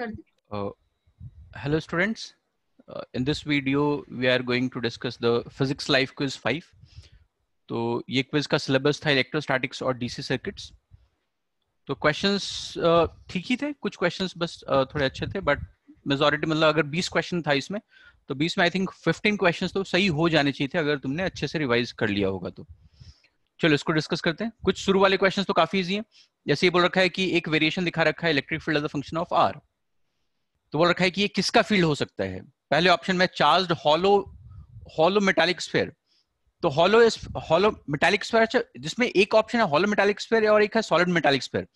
कर students in uh, students uh, in this video we are going to discuss the physics 5 तो ये quiz का syllabus था electrostatics और डीसी सर्किट्स तो क्वेश्चंस uh, ठीक ही थे कुछ क्वेश्चंस बस uh, थोड़े अच्छे थे बट मेजोरिटी मतलब अगर 20 क्वेश्चन था इसमें तो 20 में आई थिंक 15 क्वेश्चंस तो सही हो जाने चाहिए थे अगर तुमने अच्छे से रिवाइज कर लिया होगा तो चलो इसको डिस्कस करते हैं कुछ शुरू वाले क्वेश्चंस तो काफी इजी हैं जैसे ये बोल रखा है कि एक वेरिएशन दिखा रखा है electric field as a function of R तो बोल रखा है कि ये किसका फील्ड हो सकता है पहले ऑप्शन में charge hollow hollow metallic sphere तो हॉलो हॉलो मेटालिक स्फेयर जिसमें एक ऑप्शन है हॉलो मेटालिक स्फेयर और एक है सॉलिड मेटालिक स्फेयर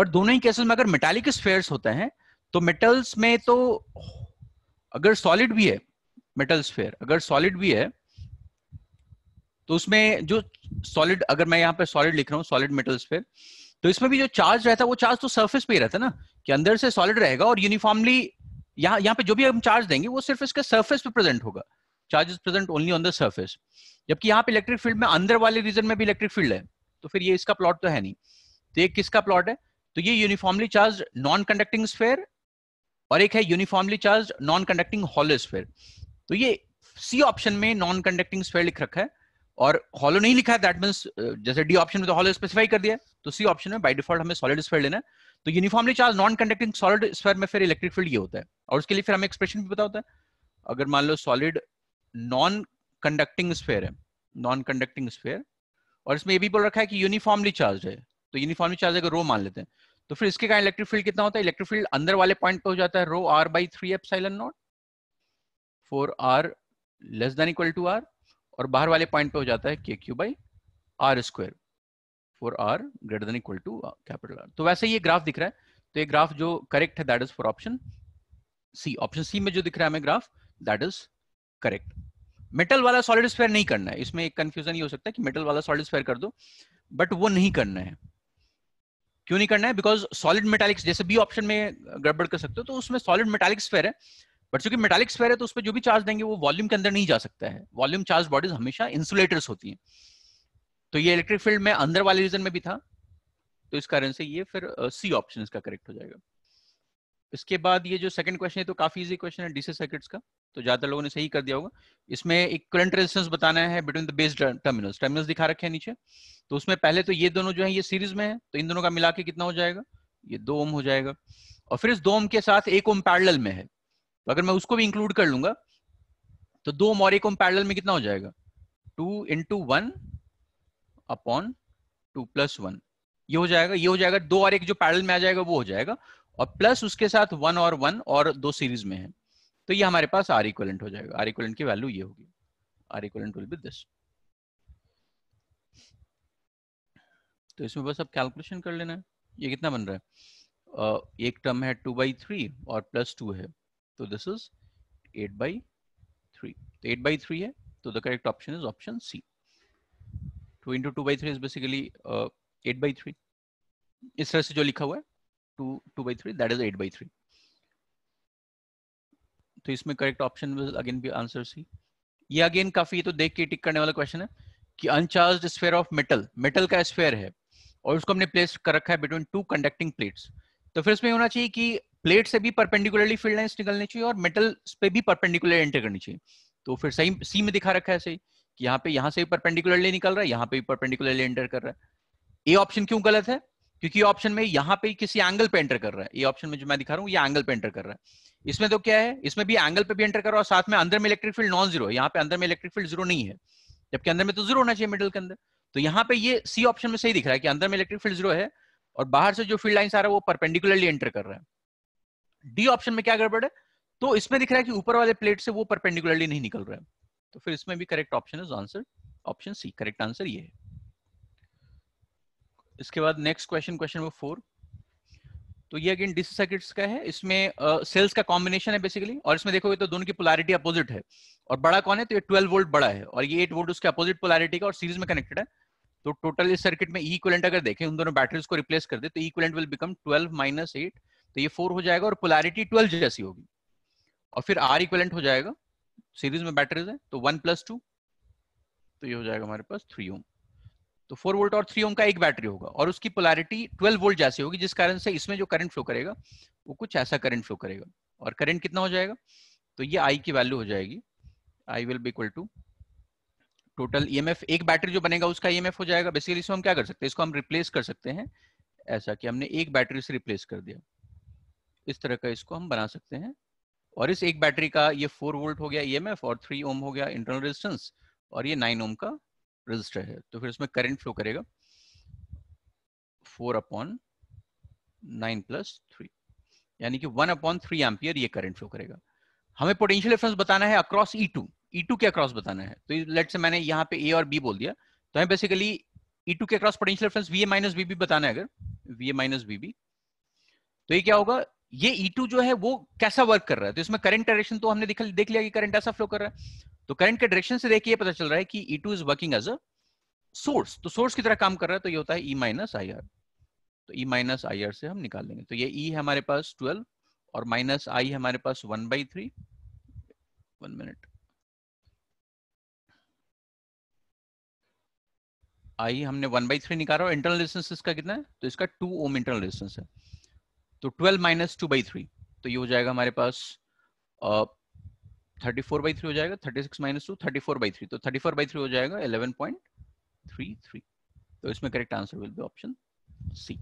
बट दोनों ही केसेस में अगर मेटालिक स्फेयर्स होते हैं तो मेटल्स में तो अगर सॉलिड भी है मेटल स्फेयर अगर सॉलिड भी है तो उसमें जो सॉलिड अगर मैं यहां पर सॉलिड लिख रहा हूं सॉलिड मेटल स्फेयर तो इसमें भी जो चार्ज रहता है वो चार्ज तो सर्फेस पे ही रहता है ना कि अंदर से सॉलिड रहेगा और यूनिफॉर्मली यहाँ यहाँ पे जो भी हम चार्ज देंगे वो सिर्फ इसके सर्फेस पे प्रेजेंट होगा charge is present only on the surface जबकि यहाँ पे इलेक्ट्रिक फील्ड में अंदर वाले रीजन में भी इलेक्ट्रिक फील्ड है तो फिर ये इसका प्लॉट तो है नहीं तो ये किसका प्लॉट है तो ये uniformly charge non conducting sphere और एक है uniformly charge non conducting hollow sphere तो ये सी ऑप्शन में नॉन कंडक्टिंग स्फेयर लिख रखा है और हॉलो नहीं लिखा है दैट मीन uh, जैसे डी ऑप्शन में तो हॉलो स्पेसिफाई कर दिया तो सी ऑप्शन में बाय डिफॉल्ट हमें सॉलिड स्फेयर लेना है तो uniformly charge non conducting solid sphere में फिर इलेक्ट्रिक फील्ड ये होता है और उसके लिए फिर हमें एक्सप्रेशन भी पता होता है अगर मान लो सॉलिड नॉन कंडक्टिंग स्फेयर है नॉन कंडक्टिंग स्फेयर और इसमें ये भी बोल रखा है कि यूनिफॉर्मली चार्ज है तो यूनिफॉर्मली चार्ज अगर रो मान लेते हैं तो फिर इसके कारण इलेक्ट्रिक फील्ड कितना होता है इलेक्ट्रिक फील्ड अंदर वाले पॉइंट पर हो जाता है rho R by three epsilon naught for R less than equal to R और बाहर वाले पॉइंट पे हो जाता है K Q by R square for R greater than equal to capital R तो वैसे ये ग्राफ दिख रहा है तो ये ग्राफ जो करेक्ट है that is for option C option C में जो दिख रहा है हमें graph that is correct metal वाला सॉलिड स्क्वायर नहीं करना है इसमें एक कंफ्यूजन ये हो सकता है कि मेटल वाला सॉलिड स्क्वायर कर दो बट वो नहीं करना है क्यों नहीं करना है बिकॉज सॉलिड मेटालिक्स जैसे बी ऑप्शन में गड़बड़ कर सकते हो तो उसमें सॉलिड मेटालिक स्क्वायर है बट चूंकि मेटालिक स्फेयर है तो उस पर जो भी चार्ज देंगे वो वॉल्यूम के अंदर नहीं जा सकता है वॉल्यूम चार्ज बॉडीज हमेशा इंसुलेटर्स होती हैं तो ये इलेक्ट्रिक फील्ड में अंदर वाले रीजन में भी था तो इस कारण से ये फिर सी uh, ऑप्शन इसका करेक्ट हो जाएगा इसके बाद ये जो सेकंड क्वेश्चन है तो काफी इजी क्वेश्चन है डीसी सर्किट्स का तो ज्यादातर लोगों ने सही कर दिया होगा इसमें एक करंट रेजिस्टेंस बताना है between the base terminals terminals दिखा रखे हैं नीचे तो उसमें पहले तो ये दोनों जो है ये सीरीज में है तो इन दोनों का मिला के कितना हो जाएगा ये दो ओम हो जाएगा और फिर इस दो ओम के साथ एक ओम पैरल में है तो अगर मैं उसको भी इंक्लूड कर लूंगा तो दो मोरिकोम पैरल में कितना हो जाएगा two into one upon two plus one ये हो जाएगा ये हो जाएगा दो और एक जो पैरल में आ जाएगा वो हो जाएगा और प्लस उसके साथ वन और वन और दो सीरीज में है तो ये हमारे पास आर इक्वलेंट हो जाएगा आर इक्वलेंट की वैल्यू ये होगी R equivalent will be this तो इसमें बस अब कैलकुलेशन कर लेना है ये कितना बन रहा है uh, एक टर्म है टू बाई थ्री और प्लस टू है तो this is eight by three तो एट बाई थ्री है तो the correct option is option C two into two by three is basically eight by three इस तरह से जो लिखा हुआ है two two by three that is eight by three तो इसमें करेक्ट ऑप्शन अगेन भी आंसर सी ये अगेन काफी तो देख के टिक करने वाला क्वेश्चन है कि uncharged sphere of metal metal का स्फेयर है और उसको हमने प्लेस कर रखा है बिटवीन टू कंडक्टिंग प्लेट्स तो फिर इसमें होना चाहिए कि प्लेट से भी परपेंडिकुलरली फील्ड लाइन्स निकलनी चाहिए और मेटल पे भी परपेंडिकुलर एंटर करनी चाहिए तो फिर सही सी में दिखा रखा है सही कि यहाँ पे यहाँ से भी परपेंडिकुलरली निकल रहा है यहाँ पे भी परपेंडिकुलरली एंटर कर रहा है ए ऑप्शन क्यों गलत है क्योंकि ऑप्शन में यहाँ पे किसी एंगल पे एंटर कर रहा है ये ऑप्शन में जो मैं दिखा रहा हूँ ये एंगल पे एंटर कर रहा है इसमें तो क्या है इसमें भी एंगल पे भी एंटर कर रहा है और साथ में अंदर में इलेक्ट्रिक फील्ड नॉन जीरो यहाँ पे अंदर में इलेक्ट्रिक फील्ड जीरो नहीं है जबकि अंदर में तो जीरो होना चाहिए मिडल के अंदर तो यहाँ पे ये सी ऑप्शन में सही दिख रहा है कि अंदर में इलेक्ट्रिक फील्ड जीरो है और बाहर से जो फील्ड लाइन आ रहा है वो परपेंडिकुलरली एंटर कर रहा है डी ऑप्शन में क्या गड़बड़ है तो इसमें दिख रहा है कि ऊपर वाले प्लेट से वो परपेंडिकुलरली नहीं निकल रहे हैं तो फिर इसमें भी correct option is answer option C correct answer ये है इसके बाद next question question number four तो ये अगेन डिस का है इसमें सेल्स uh, का कॉम्बिनेशन है बेसिकली और इसमें देखोगे तो दोनों की पोलैरिटी अपोजिट है और बड़ा कौन है तो ये 12 वोल्ट बड़ा है और ये 8 वोल्ट उसके अपोजिट पोलैरिटी का और सीरीज में कनेक्टेड है तो टोटल इस सर्किट में इक्वलेंट e अगर देखें उन दोनों बैटरीज को रिप्लेस कर दे तो equivalent will become twelve minus eight तो ये फोर हो जाएगा और पोलैरिटी ट्वेल्व जैसी होगी और फिर आर इक्वलेंट हो जाएगा सीरीज में बैटरीज है तो वन प्लस टू तो ये हो जाएगा हमारे पास थ्री ओम तो फोर वोल्ट और थ्री ओम का एक बैटरी होगा और उसकी पोलैरिटी ट्वेल्व वोल्ट जैसी होगी जिस कारण से इसमें जो करंट फ्लो करेगा वो कुछ ऐसा करंट फ्लो करेगा और करंट कितना हो जाएगा तो ये आई की वैल्यू हो जाएगी I will be equal to total EMF एक बैटरी जो बनेगा उसका ईएमएफ e हो जाएगा बेसिकली इसको हम क्या कर सकते हैं इसको हम रिप्लेस कर सकते हैं ऐसा कि हमने एक बैटरी से रिप्लेस कर दिया इस तरह का इसको हम बना सकते हैं और इस एक बैटरी का ये फोर वोल्ट हो गया ईएमएफ e और थ्री ओम हो गया इंटरनल रेजिस्टेंस और ये नाइन ओम का रजिस्टर है तो फिर इसमें करंट फ्लो करेगा four upon nine plus three यानी कि वन अपॉन थ्री एम्पियर ये करंट फ्लो करेगा हमें पोटेंशियल डिफरेंस बताना है across E e two E e two के अक्रॉस बताना है तो लेट से मैंने यहाँ पे ए और बी बोल दिया तो हमें बेसिकली ई टू के across potential difference V A minus B B बताना है अगर V A minus B B तो ये क्या होगा ये E2 जो है वो कैसा वर्क कर रहा है तो इसमें करंट डायरेक्शन तो हमने देख लिया कि करंट ऐसा फ्लो कर रहा है तो करंट के डायरेक्शन से देखिए पता चल रहा है कि E2 two is working as a source तो सोर्स की तरह काम कर रहा है तो ये होता है E माइनस आई तो E माइनस आई से हम निकाल लेंगे तो ये E है हमारे पास ट्वेल्व और माइनस आई हमारे पास one by three one minute I हमने वन बाई थ्री निकाला और इंटरनल डिस्टेंस इसका कितना है तो इसका टू ओम इंटरनल डिस्टेंस है तो twelve minus two by three तो ये हो जाएगा हमारे पास थर्टी फोर बाई थ्री हो जाएगा thirty six minus two thirty four by three तो थर्टी फोर बाई थ्री हो जाएगा इलेवन पॉइंट थ्री थ्री तो इसमें correct answer will be option C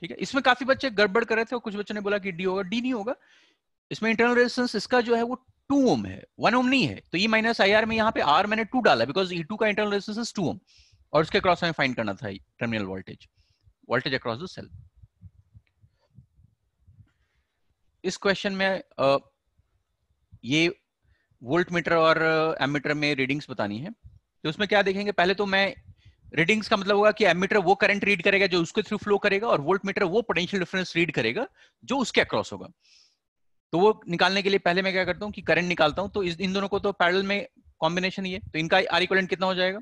ठीक है इसमें काफी बच्चे गड़बड़ कर रहे थे और कुछ बच्चों ने बोला कि डी होगा डी नहीं होगा इसमें इंटरनल रेजिस्टेंस इसका जो है वो टू ओम है वन ओम नहीं है तो ई माइनस आई आर में यहाँ पे आर मैंने टू डाला बिकॉज ई टू का इंटरनल रेजिस्टेंस टू ओम और उसके अक्रॉस हमें फाइंड करना था terminal voltage voltage across the self इस क्वेश्चन में आ, ये वोल्ट मीटर और एमीटर में रीडिंग्स बतानी है तो उसमें क्या देखेंगे पहले तो मैं रीडिंग्स का मतलब होगा कि एमीटर वो करंट रीड करेगा जो उसके थ्रू फ्लो करेगा और वोल्ट मीटर वो पोटेंशियल डिफरेंस रीड करेगा जो उसके अक्रॉस होगा तो वो निकालने के लिए पहले मैं क्या करता हूँ कि करंट निकालता हूँ तो इस इन दोनों को तो पैरल में कॉम्बिनेशन ये तो इनका आर इक्वलेंट कितना हो जाएगा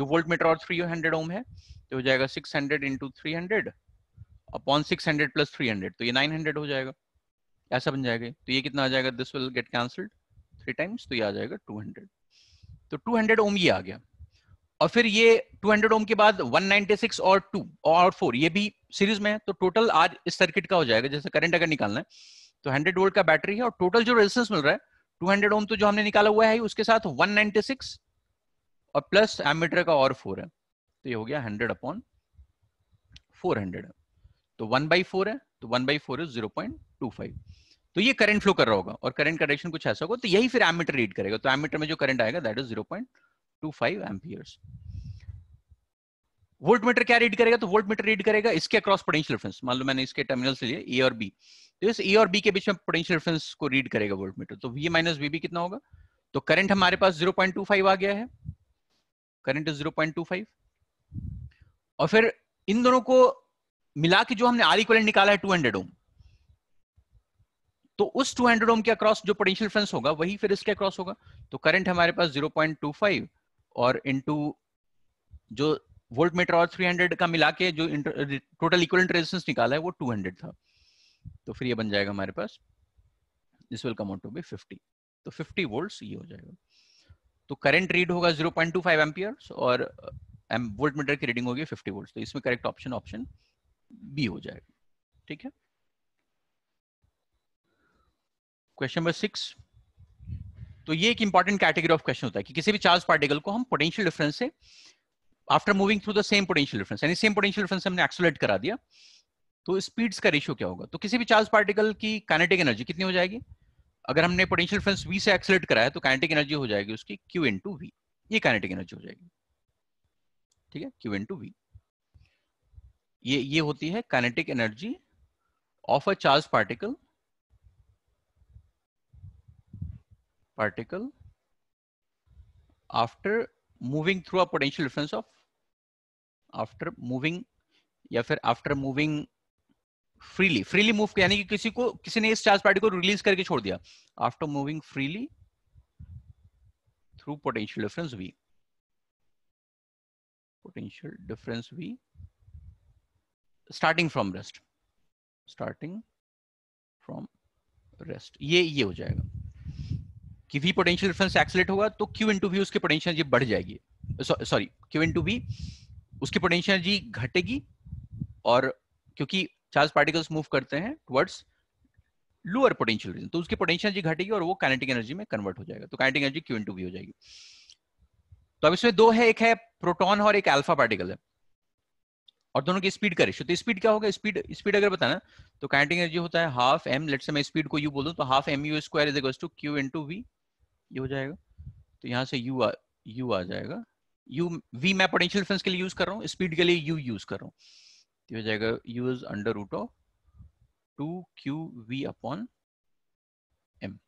जो वोल्ट मीटर और थ्री हंड्रेड ओम है तो हो जाएगा six hundred into three hundred upon six hundred plus three hundred तो ये नाइन हंड्रेड हो जाएगा ऐसा बन जाएगा तो ये कितना आ जाएगा this will get cancelled three times तो ये आ जाएगा टू हंड्रेड तो टू हंड्रेड ओम ये आ गया और फिर ये 200 ओम के बाद 196 और 2 और 4 ये भी सीरीज में है तो टोटल आज इस सर्किट का हो जाएगा जैसे करंट अगर निकालना है तो 100 वोल्ट का बैटरी है और टोटल जो रेजिस्टेंस मिल रहा है 200 ओम तो जो हमने निकाला हुआ है उसके साथ 196 और प्लस एमीटर का और 4 है तो ये हो गया 100 अपॉन 400 है तो 1 बाई फोर है तो 1 by four is zero point two five तो ये करंट फ्लो कर रहा होगा और करंट का डायरेक्शन कुछ ऐसा होगा तो यही फिर एमीटर रीड करेगा तो एमीटर में जो करंट आएगा that is zero point two five amperes voltmeter क्या रीड करेगा तो वोल्ट मीटर रीड करेगा इसके अक्रॉस पोटेंशियल डिफरेंस मान लो मैंने इसके टर्मिनल से लिए ए और बी तो इस ए और बी के बीच में पोटेंशियल डिफरेंस को रीड करेगा वोल्ट मीटर तो वी माइनस वी बी कितना होगा तो करंट हमारे पास 0.25 आ गया है करंट इज 0.25 और फिर इन दोनों को मिला के जो हमने आर इक्वलेंट निकाला है 200 ओम तो उस 200 ओम के अक्रॉस जो पोटेंशियल डिफरेंस होगा वही फिर इसके अक्रॉस होगा तो करंट हमारे पास 0.25 और इनटू जो वोल्ट मीटर और 300 का मिला के जो टोटल इक्वलेंट रेजिस्टेंस निकाला है वो 200 था तो फिर ये बन जाएगा हमारे पास this will come out to be 50 तो 50 वोल्ट्स ये हो जाएगा तो करंट रीड होगा 0.25 एम्पियर्स और वोल्ट uh, मीटर की रीडिंग होगी 50 वोल्ट्स तो इसमें करेक्ट ऑप्शन ऑप्शन बी हो जाएगा ठीक है क्वेश्चन नंबर सिक्स तो ये एक इंपॉर्टेंट कैटेगरी ऑफ क्वेश्चन होता है कि किसी भी चार्ज पार्टिकल को हम पोटेंशियल डिफरेंस से after moving through the same potential difference यानी सेम पोटेंशियल डिफरेंस हमने एक्सोलेट करा दिया तो स्पीड्स का रेशियो क्या होगा तो किसी भी चार्ज पार्टिकल की काइनेटिक एनर्जी कितनी हो जाएगी अगर हमने पोटेंशियल डिफरेंस वी से एक्सोलेट करा है तो काइनेटिक एनर्जी हो जाएगी उसकी q इंटू वी ये काइनेटिक एनर्जी हो जाएगी ठीक है q इंटू वी ये ये होती है kinetic energy of a charge particle particle after moving through a potential difference of after moving या फिर after moving freely freely move यानी कि किसी को किसी ने इस चार्ज particle को release करके छोड़ दिया after moving freely through potential difference v potential difference v starting from rest starting from rest ये ये हो जाएगा कि v पोटेंशियल डिफरेंस एक्सलेट होगा तो q इंटू वी उसकी पोटेंशियल एनर्जी बढ़ जाएगी सॉरी q इंटू वी उसकी पोटेंशियल एनर्जी घटेगी और क्योंकि चार्ज पार्टिकल्स मूव करते हैं टुवर्ड्स लोअर पोटेंशियल रीजन तो उसकी पोटेंशियल एनर्जी घटेगी और वो काइनेटिक एनर्जी में कन्वर्ट हो जाएगा तो kinetic energy Q into V हो जाएगी तो अब इसमें दो है एक है प्रोटॉन और एक अल्फा पार्टिकल है और दोनों की स्पीड का रेशियो तो स्पीड क्या होगा स्पीड स्पीड अगर बताना तो काइनेटिक एनर्जी होता है हाफ एम लेट्स से मैं स्पीड को यू बोलूं तो half M U square is equals to Q into V ये हो जाएगा तो यहाँ से यू आ यू आ जाएगा यू वी मैं पोटेंशियल डिफरेंस के लिए यूज कर रहा हूँ स्पीड के लिए यू यूज कर रहा हूँ तो हो जाएगा U is under root of two Q V upon M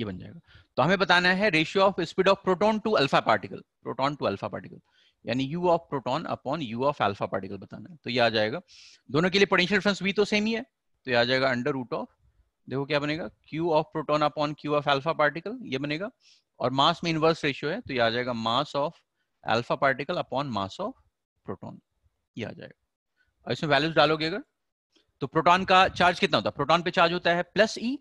ये बन जाएगा तो हमें बताना है ratio of speed of proton to alpha particle proton to alpha particle यानी u of proton upon u of alpha particle बताना है तो ये आ जाएगा दोनों के लिए पोटेंशियल डिफरेंस v तो सेम ही है तो ये आ जाएगा अंडर रूट ऑफ देखो क्या बनेगा Q of proton upon Q of alpha particle ये बनेगा और मास में इनवर्स रेशियो है तो ये आ जाएगा mass of alpha particle upon mass of proton ये आ जाएगा और इसमें वैल्यूज डालोगे अगर तो प्रोटोन का चार्ज कितना होता है प्रोटोन पे चार्ज होता है प्लस ई e,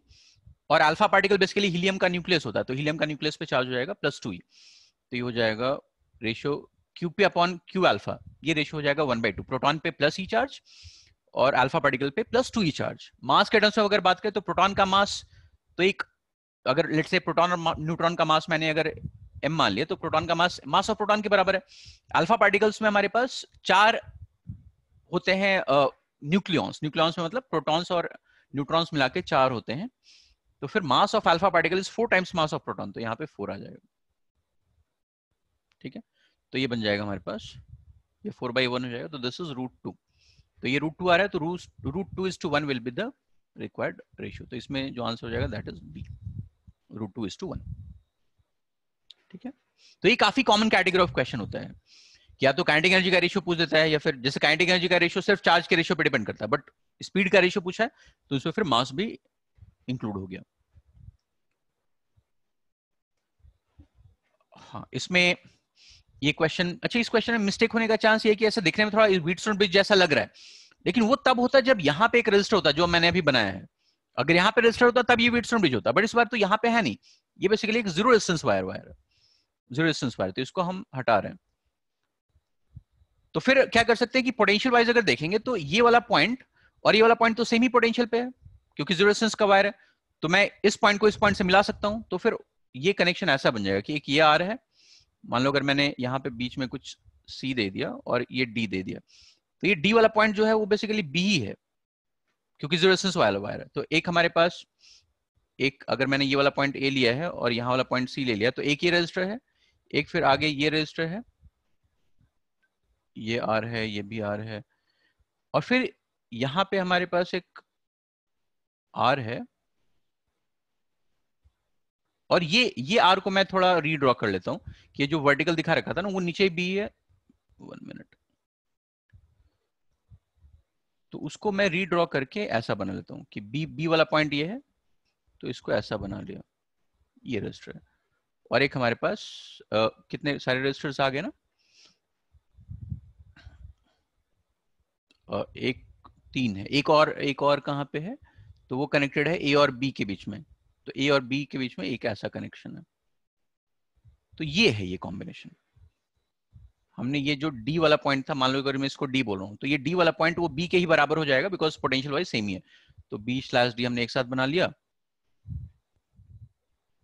और अल्फा पार्टिकल बेसिकली हीलियम का न्यूक्लियस होता है तो हीलियम का न्यूक्लियस पे चार्ज हो जाएगा प्लस टू ई तो ये हो जाएगा रेशियो क्यू पे अपॉन क्यू अल्फा ये रेशियो हो जाएगा वन बाई टू प्रोटोन पे प्लस ई चार्ज और अल्फा पार्टिकल पे plus two E charge mass के टर्म्स में अगर बात करें तो प्रोटॉन का मास तो एक अगर लेट से प्रोटॉन और न्यूट्रॉन का मास मैंने अगर एम मान लिया तो प्रोटॉन का मास मास ऑफ प्रोटॉन के बराबर है अल्फा पार्टिकल्स में हमारे पास चार होते हैं न्यूक्लियॉन्स न्यूक्लियॉन्स में मतलब प्रोटॉन्स और न्यूट्रॉन्स मिला के चार होते हैं तो फिर mass of alpha particle is four times mass of proton तो यहाँ पे फोर आ जाएगा ठीक है तो ये बन जाएगा हमारे पास ये फोर बाई वन हो जाएगा तो दिस इज रूट टू तो ये रूट टू आ रहा है तो root root two is to one will be the required ratio तो इसमें जो आंसर हो जाएगा that is B root two is to one ठीक है तो ये काफी कॉमन कैटेगरी ऑफ क्वेश्चन होता है या तो काइनेटिक एनर्जी का रेशियो पूछ देता है या फिर जैसे काइनेटिक एनर्जी का रेशियो सिर्फ चार्ज के रेशियो पर डिपेंड करता है बट स्पीड का रेशियो पूछा है तो उसमें फिर मास भी इंक्लूड हो गया हाँ इसमें ये क्वेश्चन अच्छा इस क्वेश्चन में मिस्टेक होने का चांस ये कि ऐसा दिखने में थोड़ा स्टोन ब्रिज जैसा लग रहा है लेकिन वो तब होता है जब यहाँ पे एक रजिस्टर होता जो मैंने अभी बनाया है अगर यहाँ पे रजिस्टर होता तब ये व्हीटस्टोन ब्रिज होता बट इस बार तो यहाँ पे है नहीं ये बेसिकली एक zero resistance wire wire zero resistance wire तो इसको हम हटा रहे हैं तो फिर क्या कर सकते हैं कि पोटेंशियल वाइज अगर देखेंगे तो ये वाला पॉइंट और ये वाला पॉइंट तो सेम ही पोटेंशियल पे है क्योंकि जीरो रेजिस्टेंस का वायर है तो मैं इस पॉइंट को इस पॉइंट से मिला सकता हूं तो फिर ये कनेक्शन ऐसा बन जाएगा कि एक ये आ रहा है मान लो अगर मैंने यहाँ पे बीच में कुछ सी दे दिया और ये डी दे दिया तो ये डी वाला पॉइंट जो है वो बेसिकली बी ही है क्योंकि जीरो वायर है तो एक हमारे पास एक अगर मैंने ये वाला पॉइंट ए लिया है और यहाँ वाला पॉइंट सी ले लिया तो एक ये रजिस्टर है एक फिर आगे ये रजिस्टर है ये आर है ये भी आर है और फिर यहाँ पे हमारे पास एक आर है और ये ये आर को मैं थोड़ा रीड्रॉ कर लेता हूँ कि जो वर्टिकल दिखा रखा था ना वो नीचे बी है वन मिनट तो उसको मैं रीड्रॉ करके ऐसा बना लेता हूं कि बी बी वाला पॉइंट ये है तो इसको ऐसा बना लिया ये रजिस्टर और एक हमारे पास आ, कितने सारे रजिस्टर्स आ गए ना एक तीन है एक और एक और कहां पे है तो वो कनेक्टेड है ए और बी के बीच में तो ए और बी के बीच में एक ऐसा कनेक्शन है तो ये है ये कॉम्बिनेशन हमने ये जो डी वाला पॉइंट था मान लो अगर मैं इसको डी बोल रहा हूं तो ये डी वाला पॉइंट वो बी के ही बराबर हो जाएगा बिकॉज पोटेंशियल वाइज सेम ही है तो बी स्लैश डी हमने एक साथ बना लिया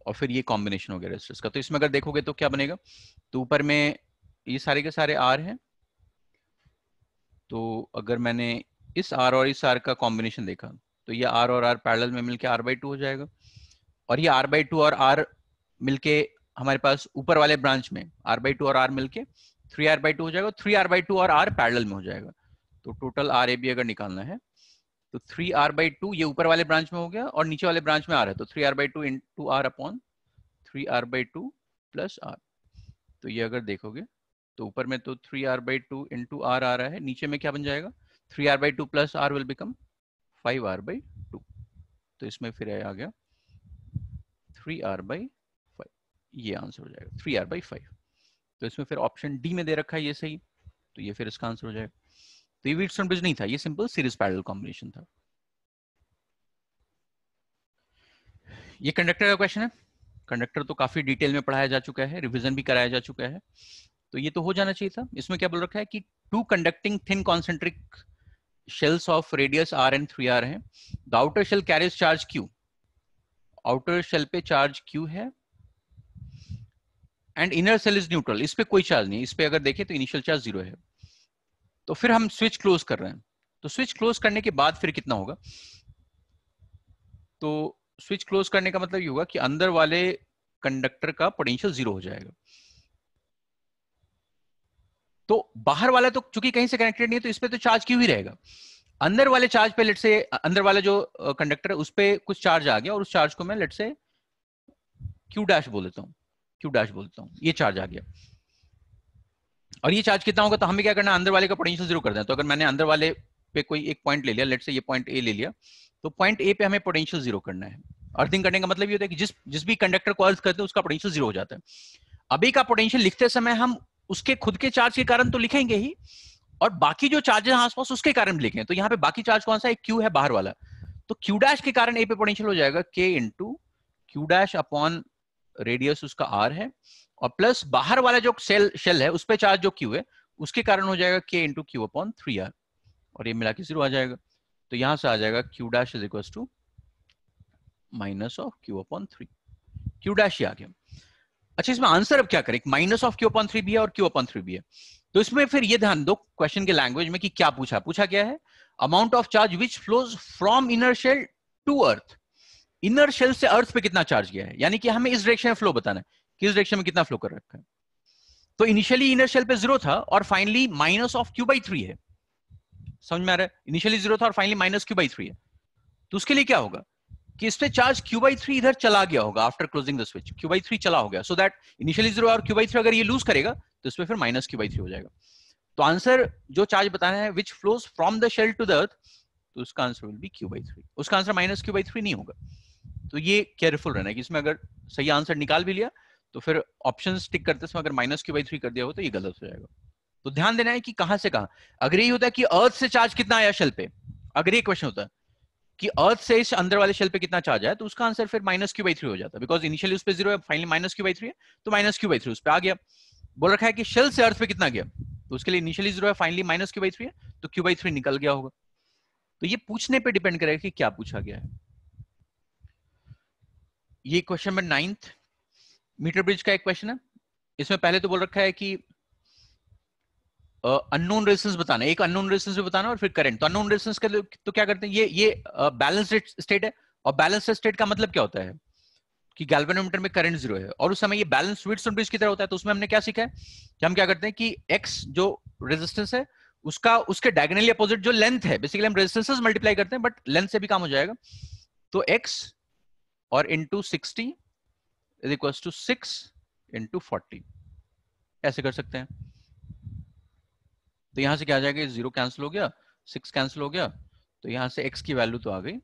और फिर ये कॉम्बिनेशन हो गया रेस्टर्स का तो इसमें अगर देखोगे तो क्या बनेगा तो ऊपर में ये सारे के सारे आर है तो अगर मैंने इस आर और इस आर का कॉम्बिनेशन देखा तो ये आर और आर पैरेलल में मिलकर आर बाई टू हो जाएगा और ये आर बाई टू और आर मिलके हमारे पास ऊपर वाले ब्रांच में आर बाई टू और आर मिलके थ्री आर बाई टू हो जाएगा थ्री आर बाई टू और आर पैरल में हो जाएगा तो टोटल आर ए बी अगर निकालना है तो थ्री आर बाई टू ये ऊपर वाले ब्रांच में हो गया और नीचे वाले ब्रांच में आ रहा है तो three R by two into R upon three R by two plus R तो ये अगर देखोगे तो ऊपर में तो three R by two into R आ रहा है नीचे में क्या बन जाएगा three R by two plus R will become five R by two तो इसमें फिर आ गया थ्री आर बाई फाइव ये आंसर हो जाएगा थ्री आर बाई फाइव तो इसमें फिर ऑप्शन डी में दे रखा है ये सही तो ये फिर इसका आंसर हो जाएगा तो ये वीट ब्रिज नहीं था ये सिंपल सीरीज पैरल कॉम्बिनेशन था ये कंडक्टर का क्वेश्चन है कंडक्टर तो काफी डिटेल में पढ़ाया जा चुका है रिवीजन भी कराया जा चुका है तो ये तो हो जाना चाहिए था इसमें क्या बोल रखा है कि two conducting thin concentric shells of radius R and three R है the outer shell carries charge Q outer shell पे चार्ज क्यू है and inner cell is neutral इस पे कोई चार्ज नहीं इस पे अगर देखें तो इनिशियल चार्ज जीरो है तो फिर हम स्विच क्लोज कर रहे हैं तो स्विच क्लोज करने के बाद फिर कितना होगा तो स्विच क्लोज करने का मतलब ये होगा कि अंदर वाले कंडक्टर का पोटेंशियल जीरो हो जाएगा तो बाहर वाला तो चूंकि कहीं से कनेक्टेड नहीं है तो इस पर तो चार्ज क्यों ही रहेगा अंदर वाले चार्ज पे लेट से अंदर वाला जो कंडक्टर है उस पर कुछ चार्ज आ गया और उस चार्ज को मैं लेट से क्यू डैश बोल देता हूँ क्यू डैश बोल देता हूँ ये चार्ज आ गया और ये चार्ज कितना होगा तो हमें क्या करना है अंदर वाले का पोटेंशियल जीरो कर देना तो अगर मैंने अंदर वाले पे कोई एक पॉइंट ले लिया लेट से ये पॉइंट ए ले लिया तो पॉइंट ए पे हमें पोटेंशियल जीरो करना है अर्थिंग करने का मतलब ये होता है कि जिस जिस भी कंडक्टर को अर्थ करते हैं उसका पोटेंशियल जीरो हो जाता है अभी का पोटेंशियल लिखते समय हम उसके खुद के चार्ज के कारण तो लिखेंगे ही और बाकी जो चार्जेस आस पास उसके कारण लिखे तो यहाँ पे बाकी चार्ज कौन सा है क्यू है बाहर वाला तो क्यू डैश के कारण ए पे पोटेंशियल हो जाएगा K into Q dash upon radius उसका आर है और प्लस बाहर वाला जो सेल शेल है उस पर चार्ज जो क्यू है उसके कारण हो जाएगा K into Q upon three R और ये मिला के जीरो आ जाएगा तो यहां से आ जाएगा Q dash is equal to minus of Q upon three Q dash ही आ गया अच्छा इसमें आंसर अब क्या करें minus of Q upon three भी है और क्यू अपॉन थ्री भी है तो इसमें फिर ये ध्यान दो क्वेश्चन के लैंग्वेज में कि क्या पूछा पूछा क्या है amount of charge which flows from inner shell to earth inner shell से अर्थ पे कितना चार्ज गया है यानी कि हमें इस डायरेक्शन में फ्लो बताना है किस डायरेक्शन में कितना फ्लो कर रखा है तो इनिशियली इनर शेल पे जीरो था और finally minus of Q by three है समझ में आ रहा है इनिशियली जीरो था और finally minus Q by three है तो उसके लिए क्या होगा कि इस पे चार्ज क्यू बाई थ्री इधर चला गया होगा after closing the switch Q by three चला हो गया सो दैट इनिशियली जीरो और क्यू बाई थ्री अगर ये लूज करेगा तो इसमें फिर माइनस क्यू बाई थ्री हो जाएगा तो आंसर जो चार्ज बताना है which flows from the shell to the earth तो उसका answer will be Q by three उसका answer minus Q by three नहीं होगा तो ये केयरफुल रहना है कि इसमें अगर सही आंसर निकाल भी लिया तो फिर ऑप्शन टिक करते समय अगर माइनस क्यू बाई थ्री कर दिया हो तो ये गलत हो जाएगा तो ध्यान देना है कि कहां से कहां अगर यही होता है कि अर्थ से चार्ज कितना आया शेल पे अगर ये क्वेश्चन होता है कि अर्थ से इस अंदर वाले शेल पे कितना चार्ज आया तो उसका आंसर फिर माइनस क्यू बाई थ्री हो जाता है बिकॉज इनिशियली उस पर zero finally minus Q by three है तो माइनस क्यू बाई थ्री उस पर आ गया बोल रखा है कि शेल से अर्थ पे कितना गया तो उसके लिए इनिशियली जीरो है finally minus Q by three है तो क्यू बाई थ्री निकल गया होगा तो ये पूछने पर डिपेंड करेगा कि क्या पूछा गया है ये question number ninth metre bridge का एक क्वेश्चन है इसमें पहले तो बोल रखा है कि अननोन रेजिस्टेंस बताना एक अननोन रेजिस्टेंस भी बताना और फिर करंट तो अननोन रेजिस्टेंस का तो क्या करते हैं ये ये बैलेंस स्टेट है और बैलेंस स्टेट का मतलब क्या होता है कि गैल्वेनोमीटर में करंट जीरो है और उस समय ये बैलेंस सुन ब्रिज की तरह होता है तो उसमें हमने क्या सीखा है कि हम क्या करते हैं कि एक्स जो रेजिस्टेंस है उसका उसके डायगोनली अपोजिट जो लेंथ है बेसिकली हम रेजिस्टेंसेस मल्टीप्लाई करते हैं बट लेंथ से भी काम हो जाएगा तो एक्स और into 60 is equals to 6 into 40 ऐसे कर सकते हैं तो यहां से क्या आ जाएगा जीरो कैंसिल हो गया सिक्स कैंसिल हो गया तो यहां से एक्स की वैल्यू तो आ गई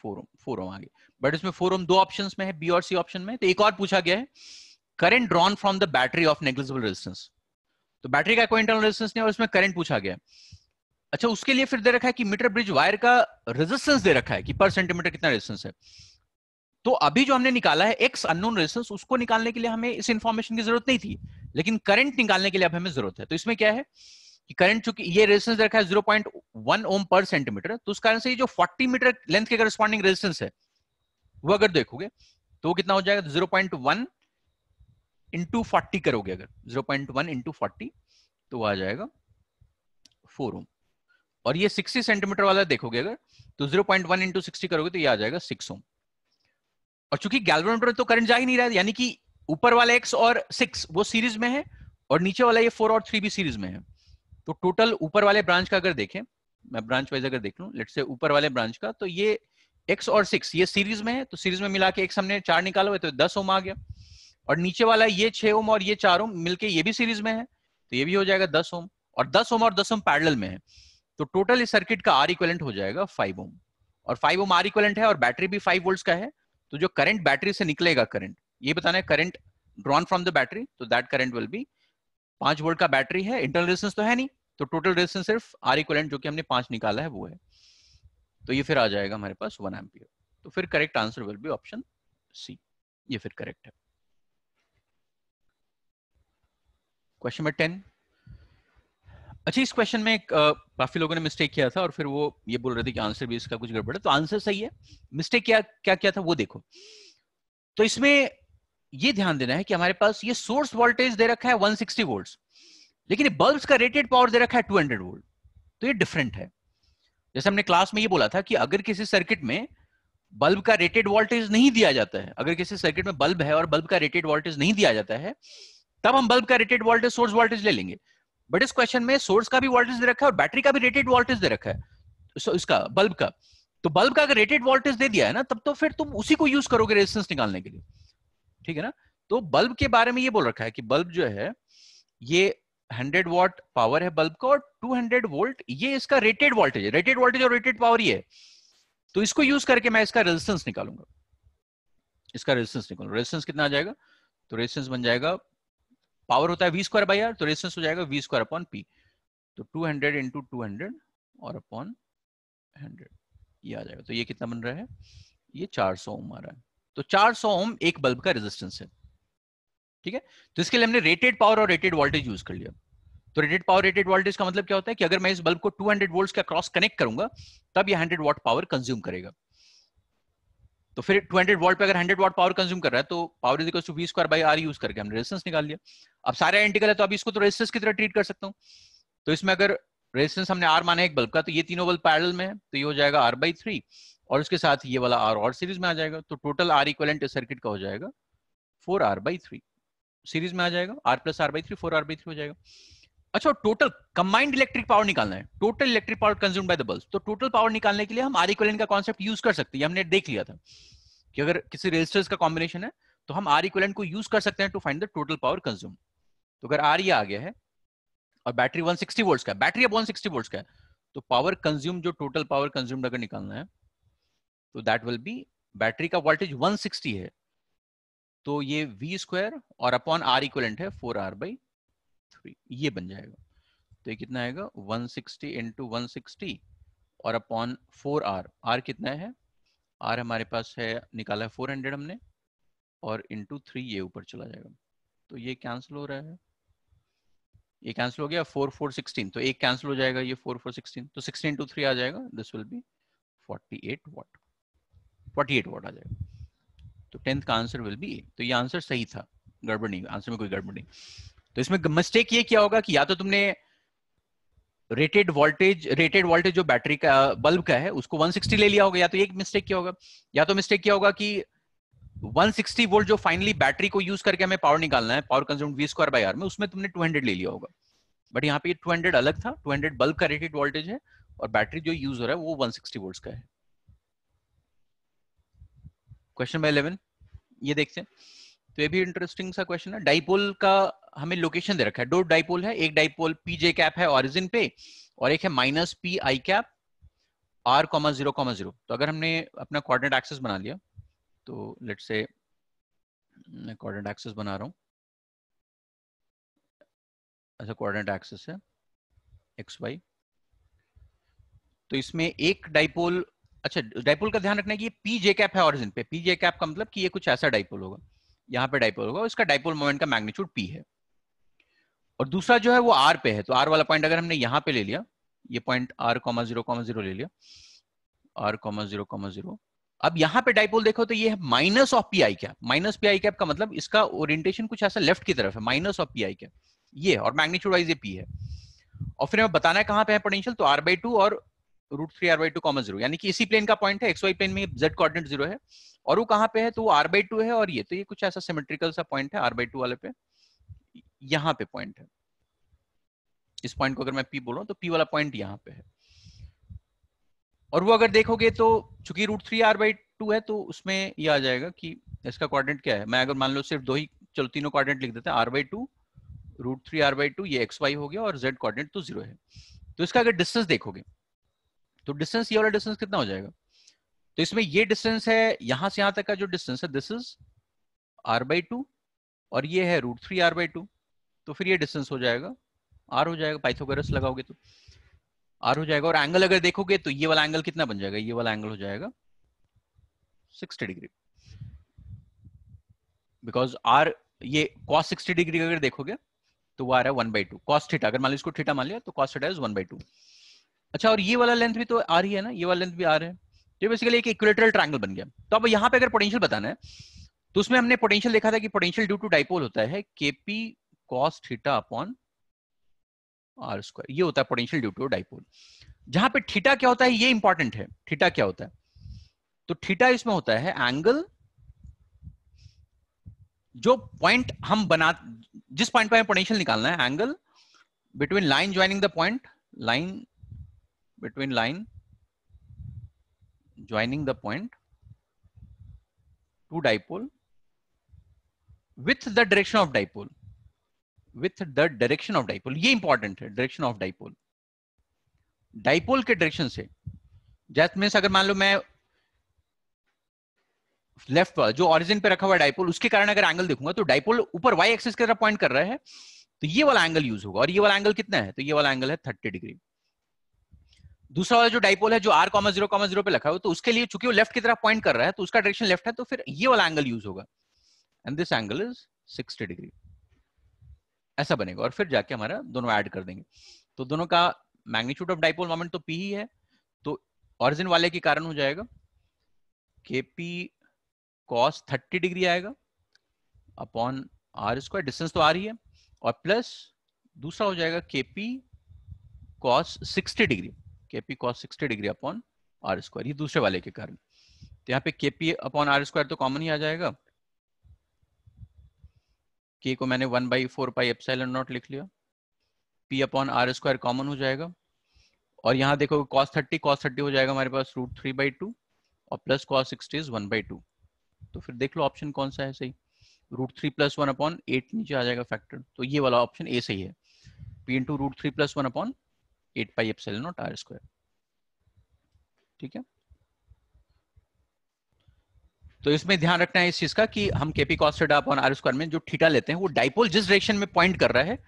फोर ओम आ गई बट इसमें फोर ओम दो ऑप्शन में है बी और सी ऑप्शन में तो एक और पूछा गया है current drawn from the battery of negligible resistance तो बैटरी का कोई इंटरनल रेजिस्टेंस नहीं और इसमें करंट पूछा गया अच्छा उसके लिए फिर दे रखा है कि मीटर ब्रिज वायर का रेजिस्टेंस दे रखा है कि पर सेंटीमीटर कितना रेजिस्टेंस है तो अभी जो हमने निकाला है एक्स अननोन रेजिस्टेंस उसको निकालने के लिए हमें इस इंफॉर्मेशन की जरूरत नहीं थी लेकिन करंट निकालने के लिए अब हमें जरूरत है तो इसमें क्या है कि करंट चूंकि ये रेजिस्टेंस रखा है 0.1 ओम पर सेंटीमीटर तो उस कारण से ये जो 40 मीटर लेंथ के करस्पॉन्डिंग रेजिस्टेंस है वो अगर देखोगे तो कितना हो जाएगा 0.1 पॉइंट वन इंटू फोर्टी करोगे अगर 0.1 पॉइंट वन इंटू फोर्टी तो आ जाएगा फोर ओम और ये 60 सेंटीमीटर वाला देखोगे अगर तो zero point one into sixty करोगे तो ये आ जाएगा सिक्स ओम और चूंकि गैल्वेनोमीटर तो करंट जा ही नहीं रहा है यानी कि ऊपर वाला एक्स और सिक्स वो सीरीज में है और नीचे वाला ये फोर और थ्री भी सीरीज में है तो टोटल ऊपर वाले ब्रांच का अगर देखें मैं ब्रांच वाइज अगर देख लू लेट से ऊपर वाले ब्रांच का तो ये एक्स और सिक्स ये सीरीज में है तो सीरीज में मिला के एक्स हमने चार निकाला हुआ तो दस ओम आ गया और नीचे वाला ये छह ओम और ये चार ओम मिलके ये भी सीरीज में है तो ये भी हो जाएगा दस ओम और दस ओम और दस ओम पैरेलल में है तो टोटल इस सर्किट का आर इक्वेलेंट हो जाएगा फाइव ओम और फाइव ओम आर इक्वलेंट है और बैटरी भी फाइव वोल्ट का है तो जो करंट बैटरी से निकलेगा करंट ये बताना है current drawn from the battery तो दैट करंट विल बी पांच वोल्ट का बैटरी है इंटरनल रेजिस्टेंस तो है नहीं तो टोटल रेजिस्टेंस सिर्फ आर इक्वलेंट जो कि हमने पांच निकाला है वो है तो ये फिर आ जाएगा हमारे पास वन एम्पियर तो फिर correct answer will be option C ये फिर करेक्ट है क्वेश्चन नंबर टेन अच्छा इस क्वेश्चन में काफी लोगों ने मिस्टेक किया था और फिर वो ये बोल रहे थे कि आंसर भी इसका कुछ गड़बड़ है तो आंसर सही है मिस्टेक क्या क्या क्या था वो देखो तो इसमें ये ध्यान देना है कि हमारे पास ये सोर्स वोल्टेज दे रखा है 160 सिक्सटी वोल्ट लेकिन बल्ब का रेटेड पावर दे रखा है 200 वोल्ट तो ये डिफरेंट है जैसे हमने क्लास में ये बोला था कि अगर किसी सर्किट में बल्ब का रेटेड वोल्टेज नहीं दिया जाता है अगर किसी सर्किट में बल्ब है और बल्ब का रेटेड वोल्टेज नहीं दिया जाता है तब हम बल्ब का रेटेड वोल्टेज सोर्स वोल्टेज ले लेंगे बट इस क्वेश्चन में सोर्स का भी वोल्टेज दे रखा है और बैटरी का भी रेटेड वोल्टेज दे रखा है so, इसका बल्ब का तो बल्ब का अगर रेटेड वोल्टेज दे दिया है ना तब तो फिर तुम उसी को यूज करोगे रेजिस्टेंस निकालने के लिए ठीक है ना तो बल्ब के बारे में ये बोल रखा है कि बल्ब जो है ये 100 वॉट पावर है बल्ब का और 200 वोल्ट ये इसका रेटेड वोल्टेज है रेटेड वोल्टेज और रेटेड पावर ये है तो इसको यूज करके मैं इसका रेजिस्टेंस निकालूंगा इसका रेजिस्टेंस निकालू रेजिस्टेंस कितना आ जाएगा तो रेजिस्टेंस बन जाएगा पावर होता है वी स्क्वायर बाई आर तो रेजिस्टेंस हो जाएगा वी स्क्वायर अपॉन पी तो two hundred into two hundred और अपॉन हंड्रेड ये आ जाएगा तो ये कितना बन रहा है ये चार सौ ओम आ रहा है तो 400 ओम एक बल्ब का रेजिस्टेंस है ठीक है तो इसके लिए हमने रेटेड पावर और रेटेड वोल्टेज यूज कर लिया तो रेटेड पावर रेटेड वोल्टेज का मतलब क्या होता है कि अगर मैं इस बल्ब को 200 वोल्ट्स का क्रॉस कनेक्ट करूंगा तब यह 100 वॉट पावर कंज्यूम करेगा तो फिर 200 हंड्रेड पे अगर 100 वॉट पावर कंज्यूम कर रहा है तो power is to V square by R use करके हमने रेजिस्टेंस निकाल लिया अब सारे आइडेंटिकल है तो अब इसको तो रेजिस्टेंस की तरह ट्रीट कर सकता हूं तो इसमें अगर रेजिस्टेंस हमने आर माना एक बल्ब का तो ये तीनों बल्ब पैरल में है तो ये हो जाएगा आर बाई और उसके साथ ये वाला आर और सीरीज में आ जाएगा तो टोटल आर इक्वलेंट सर्किट का हो जाएगा four R by three series में आ जाएगा R plus R by three four R by three हो जाएगा अच्छा टोटल कंबाइंड इलेक्ट्रिक पावर निकालना है total electric power consume by the bulb तो टोटल पावर निकालने के लिए हम आर इक्वलेंट का कॉन्सेप्ट यूज कर सकते हैं हमने देख लिया था कि अगर किसी रेजिस्टर्स का कॉम्बिनेशन है तो हम आर इक्वलेंट को यूज कर सकते हैं to find the total power consume तो अगर आर ये आ गया है और बैटरी 160 वोल्ट्स का बैटरी अब 160 वोल्ट्स का है तो पावर कंज्यूम जो टोटल पावर कंज्यूम्ड अगर निकालना है तो दैट विल बी बैटरी का वोल्टेज 160 है तो ये वी स्क्वायर और अपॉन आर इक्वलेंट है फोर आर बाई थ्री ये बन जाएगा तो ये कितना आएगा 160 सिक्सटी इंटू वन और अपॉन फोर आर आर कितना है आर हमारे पास है निकाला है फोर हंड्रेड हमने और इंटू थ्री ये ऊपर चला जाएगा तो ये कैंसिल हो रहा है ये कैंसिल हो गया फोर फोर सिक्सटीन तो एक कैंसिल हो जाएगा ये फोर फोर सिक्सटीन तो सिक्सटीन टू थ्री आ जाएगा this will be forty eight watt forty eight watt आ जाएगा तो टेंथ का आंसर विल बी तो ये आंसर सही था गड़बड़ नहीं आंसर में कोई गड़बड़ नहीं तो इसमें मिस्टेक ये क्या होगा कि या तो तुमने रेटेड वोल्टेज रेटेड वोल्टेज जो बैटरी का बल्ब का है उसको 160 ले लिया होगा या तो एक मिस्टेक क्या होगा या तो मिस्टेक क्या होगा कि 160 वोल्ट जो फाइनली बैटरी को यूज करके हमें पावर निकालना है power consume V square by R में उसमें तुमने 200 ले लिया होगा बट यहाँ पे 200 अलग था 200 बल्ब का रेटेड वोल्टेज है और बैटरी जो यूज हो रहा है वो 160 सिक्सटी का है क्वेश्चन बाय इलेवन ये देखते हैं तो ये भी इंटरेस्टिंग सा क्वेश्चन है डाइपोल का हमें लोकेशन दे रखा है दो डाइपोल है एक डाइपोल पी जे कैप है ऑरिजिन पे और एक है minus P I cap R comma zero comma zero तो अगर हमने अपना कॉर्डिनेट एक्सेस बना लिया तो लेट से मैं कॉर्डिनेट एक्सेस बना रहा हूँ अच्छा कोऑर्डिनेट एक्सेस है एक्स वाई तो इसमें एक डाइपोल अच्छा डाइपोल का ध्यान रखना है कि ये पी जे कैप है ऑरिजिन पे पी जे कैप का मतलब कि ये कुछ ऐसा डाइपोल होगा यहाँ पे डाइपोल होगा इसका डाइपोल मोमेंट का मैग्नीट्यूड पी है और दूसरा जो है वो आर पे है तो आर वाला पॉइंट अगर हमने यहाँ पे ले लिया ये point R comma zero comma zero ले लिया R comma zero comma zero अब यहाँ पे डाइपोल देखो तो ये है minus of P I cap minus P I cap का मतलब इसका ओरिएंटेशन कुछ ऐसा लेफ्ट की तरफ है minus of P I cap ये और मैग्नीट्यूड वाइज ये पी है और फिर हमें बताना है कहाँ पे है पोटेंशियल तो आर बाई टू और root three R by two comma zero यानी कि इसी प्लेन का पॉइंट है एक्स वाई प्लेन में जेड कॉर्डिनेट जीरो है और वो कहाँ पे है तो वो आर बाई टू है और ये तो ये कुछ ऐसा सिमेट्रिकल सा पॉइंट है आर बाई टू वाले पे यहाँ पे पॉइंट है इस पॉइंट को अगर मैं पी बोल तो पी वाला पॉइंट यहाँ पे है और वो अगर देखोगे तो चूंकि root three R by two है तो उसमें ये आ जाएगा कि इसका कॉर्डिनेट क्या है मैं अगर मान लो सिर्फ दो ही चलो तीनों कॉर्डिनेट लिख देते हैं R by two root three R by two ये एक्स वाई हो गया और जेड कॉर्डिनेट तो जीरो है तो इसका अगर डिस्टेंस देखोगे तो डिस्टेंस ये वाला डिस्टेंस कितना हो जाएगा तो इसमें ये डिस्टेंस है यहां से यहां तक का जो डिस्टेंस है this is R by two और ये है root three R by two तो फिर ये डिस्टेंस हो जाएगा आर हो जाएगा पाइथोगरस लगाओगे तो आर हो जाएगा और एंगल अगर देखोगे तो ये वाला एंगल कितना बन जाएगा ये वाला एंगल हो जाएगा सिक्सटी डिग्री बिकॉज आर ये कॉस सिक्सटी डिग्री अगर देखोगे तो वो आ रहा है वन बाई टू कॉस्टा अगर मान लो इसको थीटा मान लिया तो cos theta is one by two अच्छा और ये वाला लेंथ भी तो आ रही है ना ये वाला लेंथ भी आ रहा है तो बेसिकली एक इक्वेटरल ट्रायंगल बन गया तो अब यहाँ पे अगर पोटेंशियल बताना है तो उसमें हमने पोटेंशियल देखा था कि पोटेंशियल ड्यू टू डाइपोल होता है KP cos theta upon R square ये होता है पोटेंशियल ड्यू टू डाइपोल जहां पे थीटा क्या होता है ये इंपॉर्टेंट है थीटा क्या होता है तो थीटा इसमें होता है एंगल जो पॉइंट हम बना जिस पॉइंट पे हमें पोटेंशियल निकालना है angle between line joining the point line between line joining the point to dipole with the direction of dipole with the direction of dipole ye important hai direction of dipole dipole ke direction se just means agar maan lo main left जो origin पे रखा हुआ dipole उसके कारण अगर angle देखूंगा तो dipole ऊपर वाई एक्सिस की तरफ पॉइंट कर रहा है तो ये वाला एंगल यूज होगा और ये वाला एंगल कितना है तो ये वाला एंगल है 30 डिग्री दूसरा वाला जो डाइपोल है जो R comma zero comma zero पे लिखा हुआ तो उसके लिए चूंकि वो लेफ्ट की तरफ पॉइंट कर रहा है तो उसका डायरेक्शन लेफ्ट है तो फिर ये वाला एंगल यूज होगा and this angle is sixty degree ऐसा बनेगा और फिर जाके हमारा दोनों ऐड कर देंगे तो दोनों का मैग्नीट्यूड ऑफ डाइपोल मोमेंट तो पी ही है तो ऑरिजिन वाले के कारण हो जाएगा K P cos thirty degree आएगा अपॉन आर स्क्वायर डिस्टेंस तो आ रही है और प्लस दूसरा हो जाएगा K P cos sixty degree KP cos sixty degree upon R square ये दूसरे वाले के कारण तो यहाँ पे केपी अपॉन आर स्क्वायर तो कॉमन ही आ जाएगा के को मैंने one by four pi epsilon naught लिख लिया P upon R square common हो जाएगा और यहाँ देखो कॉस थर्टी कॉस थर्टी हो जाएगा हमारे पास रूट थ्री बाई टू और plus cos sixty is one by two तो फिर देख लो ऑप्शन कौन सा है सही root three plus one upon eight नीचे आ जाएगा फैक्टर तो ये वाला ऑप्शन ए सही है P into root three plus one upon eight pi epsilon naught R square ठीक है तो इसमें ध्यान रखना है इस चीज का कि हम KP cos theta upon R square में जो थीटा लेते हैं वो डाइपोल जिस डायरेक्शन में पॉइंट कर रहा है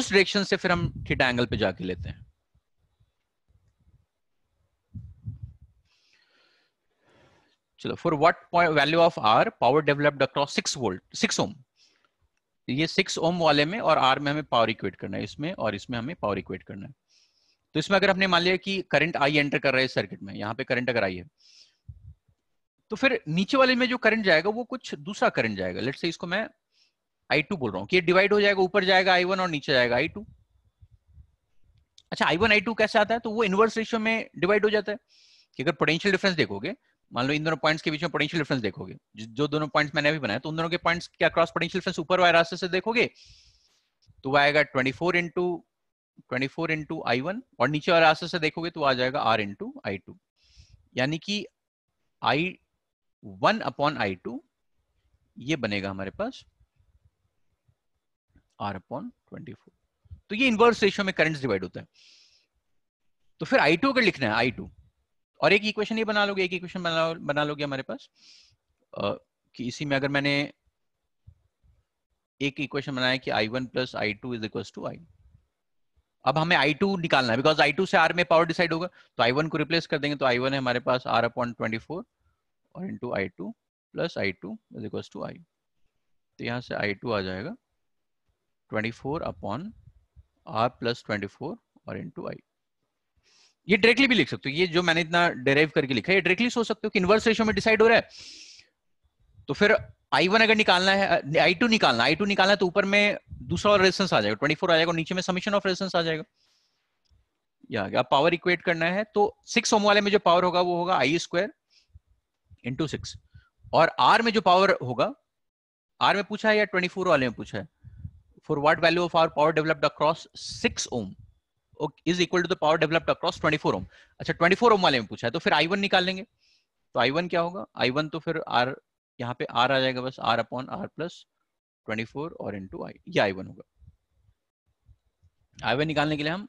उस डायरेक्शन से फिर हम थीटा एंगल पे जाके लेते हैं चलो for what value of R power developed across six volt six ohm ये सिक्स ओम वाले में और आर में हमें पावर इक्वेट करना है इसमें और इसमें हमें पावर इक्वेट करना है तो इसमें अगर हमने मान लिया कि करंट आई एंटर कर रहा है सर्किट में यहाँ पे करंट अगर आई है तो फिर नीचे वाले में जो करंट जाएगा वो कुछ दूसरा करंट जाएगा लेट से इसको मैं आई टू बोल रहा हूँ कि डिवाइड हो जाएगा ऊपर जाएगा आई वन और नीचे जाएगा आई टू अच्छा आई वन आई टू कैसे आता है तो वो इनवर्स रेशियो में डिवाइड हो जाता है कि अगर पोटेंशियल डिफरेंस देखोगे मान लो इन दोनों पॉइंट्स के बीच में पोटेंशियल डिफरेंस देखोगे जो दोनों पॉइंट्स मैंने अभी बनाया तो उन दोनों के पॉइंट्स क्या क्रॉस पोटेंशियल डिफरेंस ऊपर वाले रास्ते से देखोगे तो वो आएगा 24 four into twenty four into I one और नीचे और आसे से देखोगे तो आ जाएगा आर इंटू आई टू यानी कि I one upon I two ये बनेगा हमारे पास आर अपॉन ट्वेंटी फोर तो ये इनवर्स रेशियो में करंट डिवाइड होता है तो फिर आई टू अगर लिखना है आई टू और एक इक्वेशन ये बना लोगे एक इक्वेशन बना, लोगे हमारे पास आ, कि इसी में अगर मैंने एक इक्वेशन बनाया कि I one plus I two is equal to I अब हमें आई टू निकालना है बिकॉज आई टू से आर में पावर डिसाइड होगा तो आई वन को रिप्लेस कर देंगे तो आई वन है हमारे पास आर अपॉन ट्वेंटी फोर और into I two plus I two is equal to I तो यहाँ से आई टू आ जाएगा twenty four upon R plus twenty four और इंटू आई ये डायरेक्टली भी लिख सकते हो ये जो मैंने इतना डेराइव करके लिखा है ये डायरेक्टली सोच सकते हो कि इनवर्स रेशियो में डिसाइड हो रहा है तो फिर आई वन अगर निकालना है आई टू निकालना आई टू निकालना है तो ऊपर में दूसरा और रेजिस्टेंस आ जाएगा ट्वेंटी फोर आ जाएगा नीचे में समीशन ऑफ रेजिस्टेंस आ जाएगा या अब पावर इक्वेट करना है तो सिक्स ओम वाले में जो पावर होगा वो होगा आई स्क्वायर इंटू सिक्स और आर में जो पावर होगा आर में पूछा है या ट्वेंटी फोर वाले में पूछा है for what value of R power developed across six ohm is equal to the power developed across 24 ohm अच्छा 24 ओम वाले में पूछा है तो फिर आई वन निकाल लेंगे तो आई वन क्या होगा आई वन तो फिर आर यहाँ पे आर आ जाएगा बस R upon R plus twenty four और इंटू आई ये आई वन होगा आई वन निकालने के लिए हम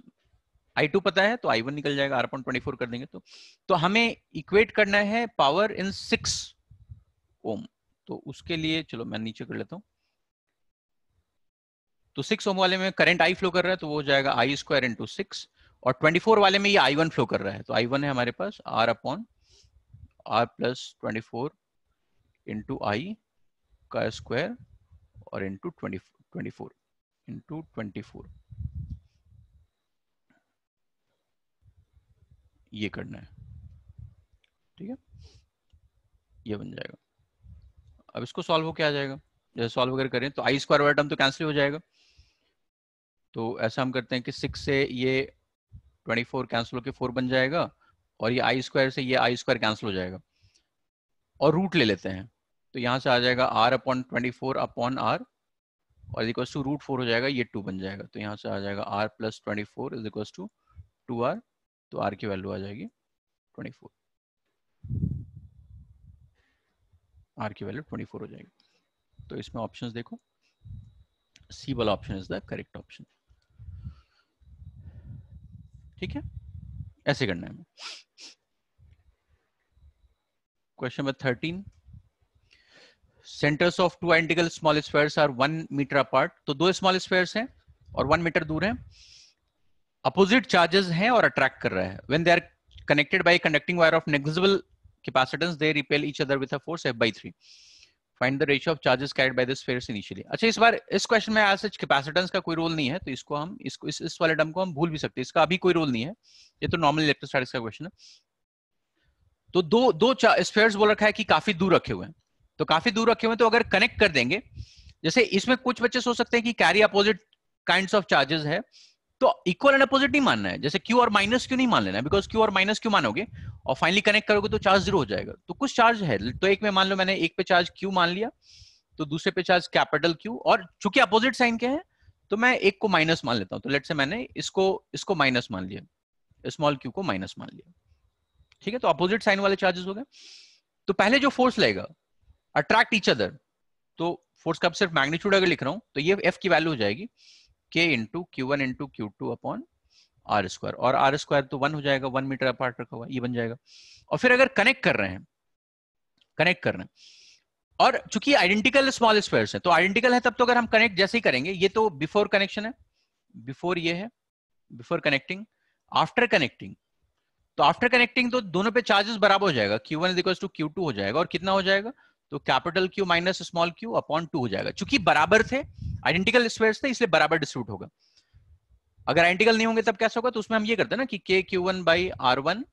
आई टू पता है तो आई वन निकल जाएगा आर पॉइंट ट्वेंटी फोर कर देंगे तो तो हमें इक्वेट करना है पावर इन सिक्स ओम तो उसके लिए चलो मैं नीचे कर लेता हूं तो सिक्स ओम वाले में करंट आई फ्लो कर रहा है तो वो हो जाएगा आई स्क्वायर इंटू सिक्स और ट्वेंटी फोर वाले में ये आई वन फ्लो कर रहा है तो आई वन है हमारे पास R upon R plus twenty four into I का स्क्वायर और into twenty twenty four into twenty ये करना है ठीक है ये बन जाएगा अब इसको सॉल्व हो क्या आ जाएगा जैसे सॉल्व वगैरह करें तो आई स्क्वायर वाला टर्म तो कैंसिल हो जाएगा तो ऐसा हम करते हैं कि सिक्स से ये ट्वेंटी फोर कैंसिल होकर फोर बन जाएगा और ये आई स्क्वायर से ये आई स्क्वायर कैंसिल हो जाएगा और रूट ले लेते हैं तो यहाँ से आ जाएगा R upon twenty four upon R और इक्वल टू रूट फोर हो जाएगा ये टू बन जाएगा तो यहाँ से आ जाएगा R plus twenty four is equal to two R तो आर की वैल्यू आ जाएगी ट्वेंटी फोर आर की वैल्यू ट्वेंटी फोर हो जाएगी तो इसमें ऑप्शन देखो सी वाला option is the correct option ठीक है ऐसे करना है question number thirteen centres of two identical small square are one metre apart तो दो स्मॉल स्क्वायर हैं और वन मीटर दूर हैं अपोजिट चार्जेस हैं और अट्रैक्ट कर रहा है when they are connected by conducting wire of negligible capacitance they repel each other with a force F by three find the ratio of charges carried by the spheres initially अच्छा इस बार इस question में आज सच capacitance का कोई role नहीं है तो इसको हम इसको इस इस वाले डम को हम भूल भी सकते हैं इसका अभी कोई रोल नहीं है ये तो नॉर्मल इलेक्ट्रोस्टैटिक्स का क्वेश्चन है तो दो दो स्पेयर्स बोल रखा है कि काफी दूर रखे हुए हैं तो काफी दूर रखे हुए तो अगर कनेक्ट कर देंगे जैसे इसमें कुछ बच्चे सोच सकते हैं कि carry opposite kind of charges है तो इक्वल एंड अपोजिट नहीं मानना है जैसे क्यू और माइनस क्यों नहीं मान लेना बिकॉज क्यू और माइनस क्यों मानोगे और फाइनली कनेक्ट करोगे तो चार्ज जीरो हो जाएगा तो कुछ चार्ज है तो एक में मान लो मैंने एक पे चार्ज क्यू मान लिया तो दूसरे पे चार्ज कैपिटल क्यू और चूंकि अपोजिट साइन के हैं तो मैं एक को माइनस मान लेता हूं तो लेट से मैंने इसको इसको माइनस मान लिया स्मॉल क्यू को माइनस मान लिया ठीक है तो अपोजिट साइन वाले चार्जेस हो गए तो पहले जो फोर्स लेगा अट्रैक्ट इच अदर तो फोर्स का सिर्फ मैग्नीट्यूड अगर लिख रहा हूं तो ये एफ की वैल्यू हो जाएगी K into Q one into Q two upon R square और आर स्क्वायर तो वन हो जाएगा वन मीटर अपार्ट रखा हुआ ये बन जाएगा और फिर अगर कनेक्ट कर रहे हैं कनेक्ट कर रहे हैं और चूंकि आइडेंटिकल स्मॉल स्क्वायर है तो आइडेंटिकल है तब तो अगर हम कनेक्ट जैसे ही करेंगे ये तो बिफोर कनेक्शन है बिफोर ये है बिफोर कनेक्टिंग आफ्टर कनेक्टिंग तो आफ्टर कनेक्टिंग तो दोनों पे चार्जेस बराबर हो जाएगा Q1 one is equal to Q हो जाएगा और कितना हो जाएगा तो capital Q minus small Q upon two हो जाएगा चूंकि बराबर थे आइडेंटिकल स्क्वेयर थे इसलिए बराबर डिस्ट्रीब्यूट होगा अगर आइडेंटिकल नहीं होंगे तब कैसे होगा तो उसमें हम ये करते हैं ना कि K Q one by R one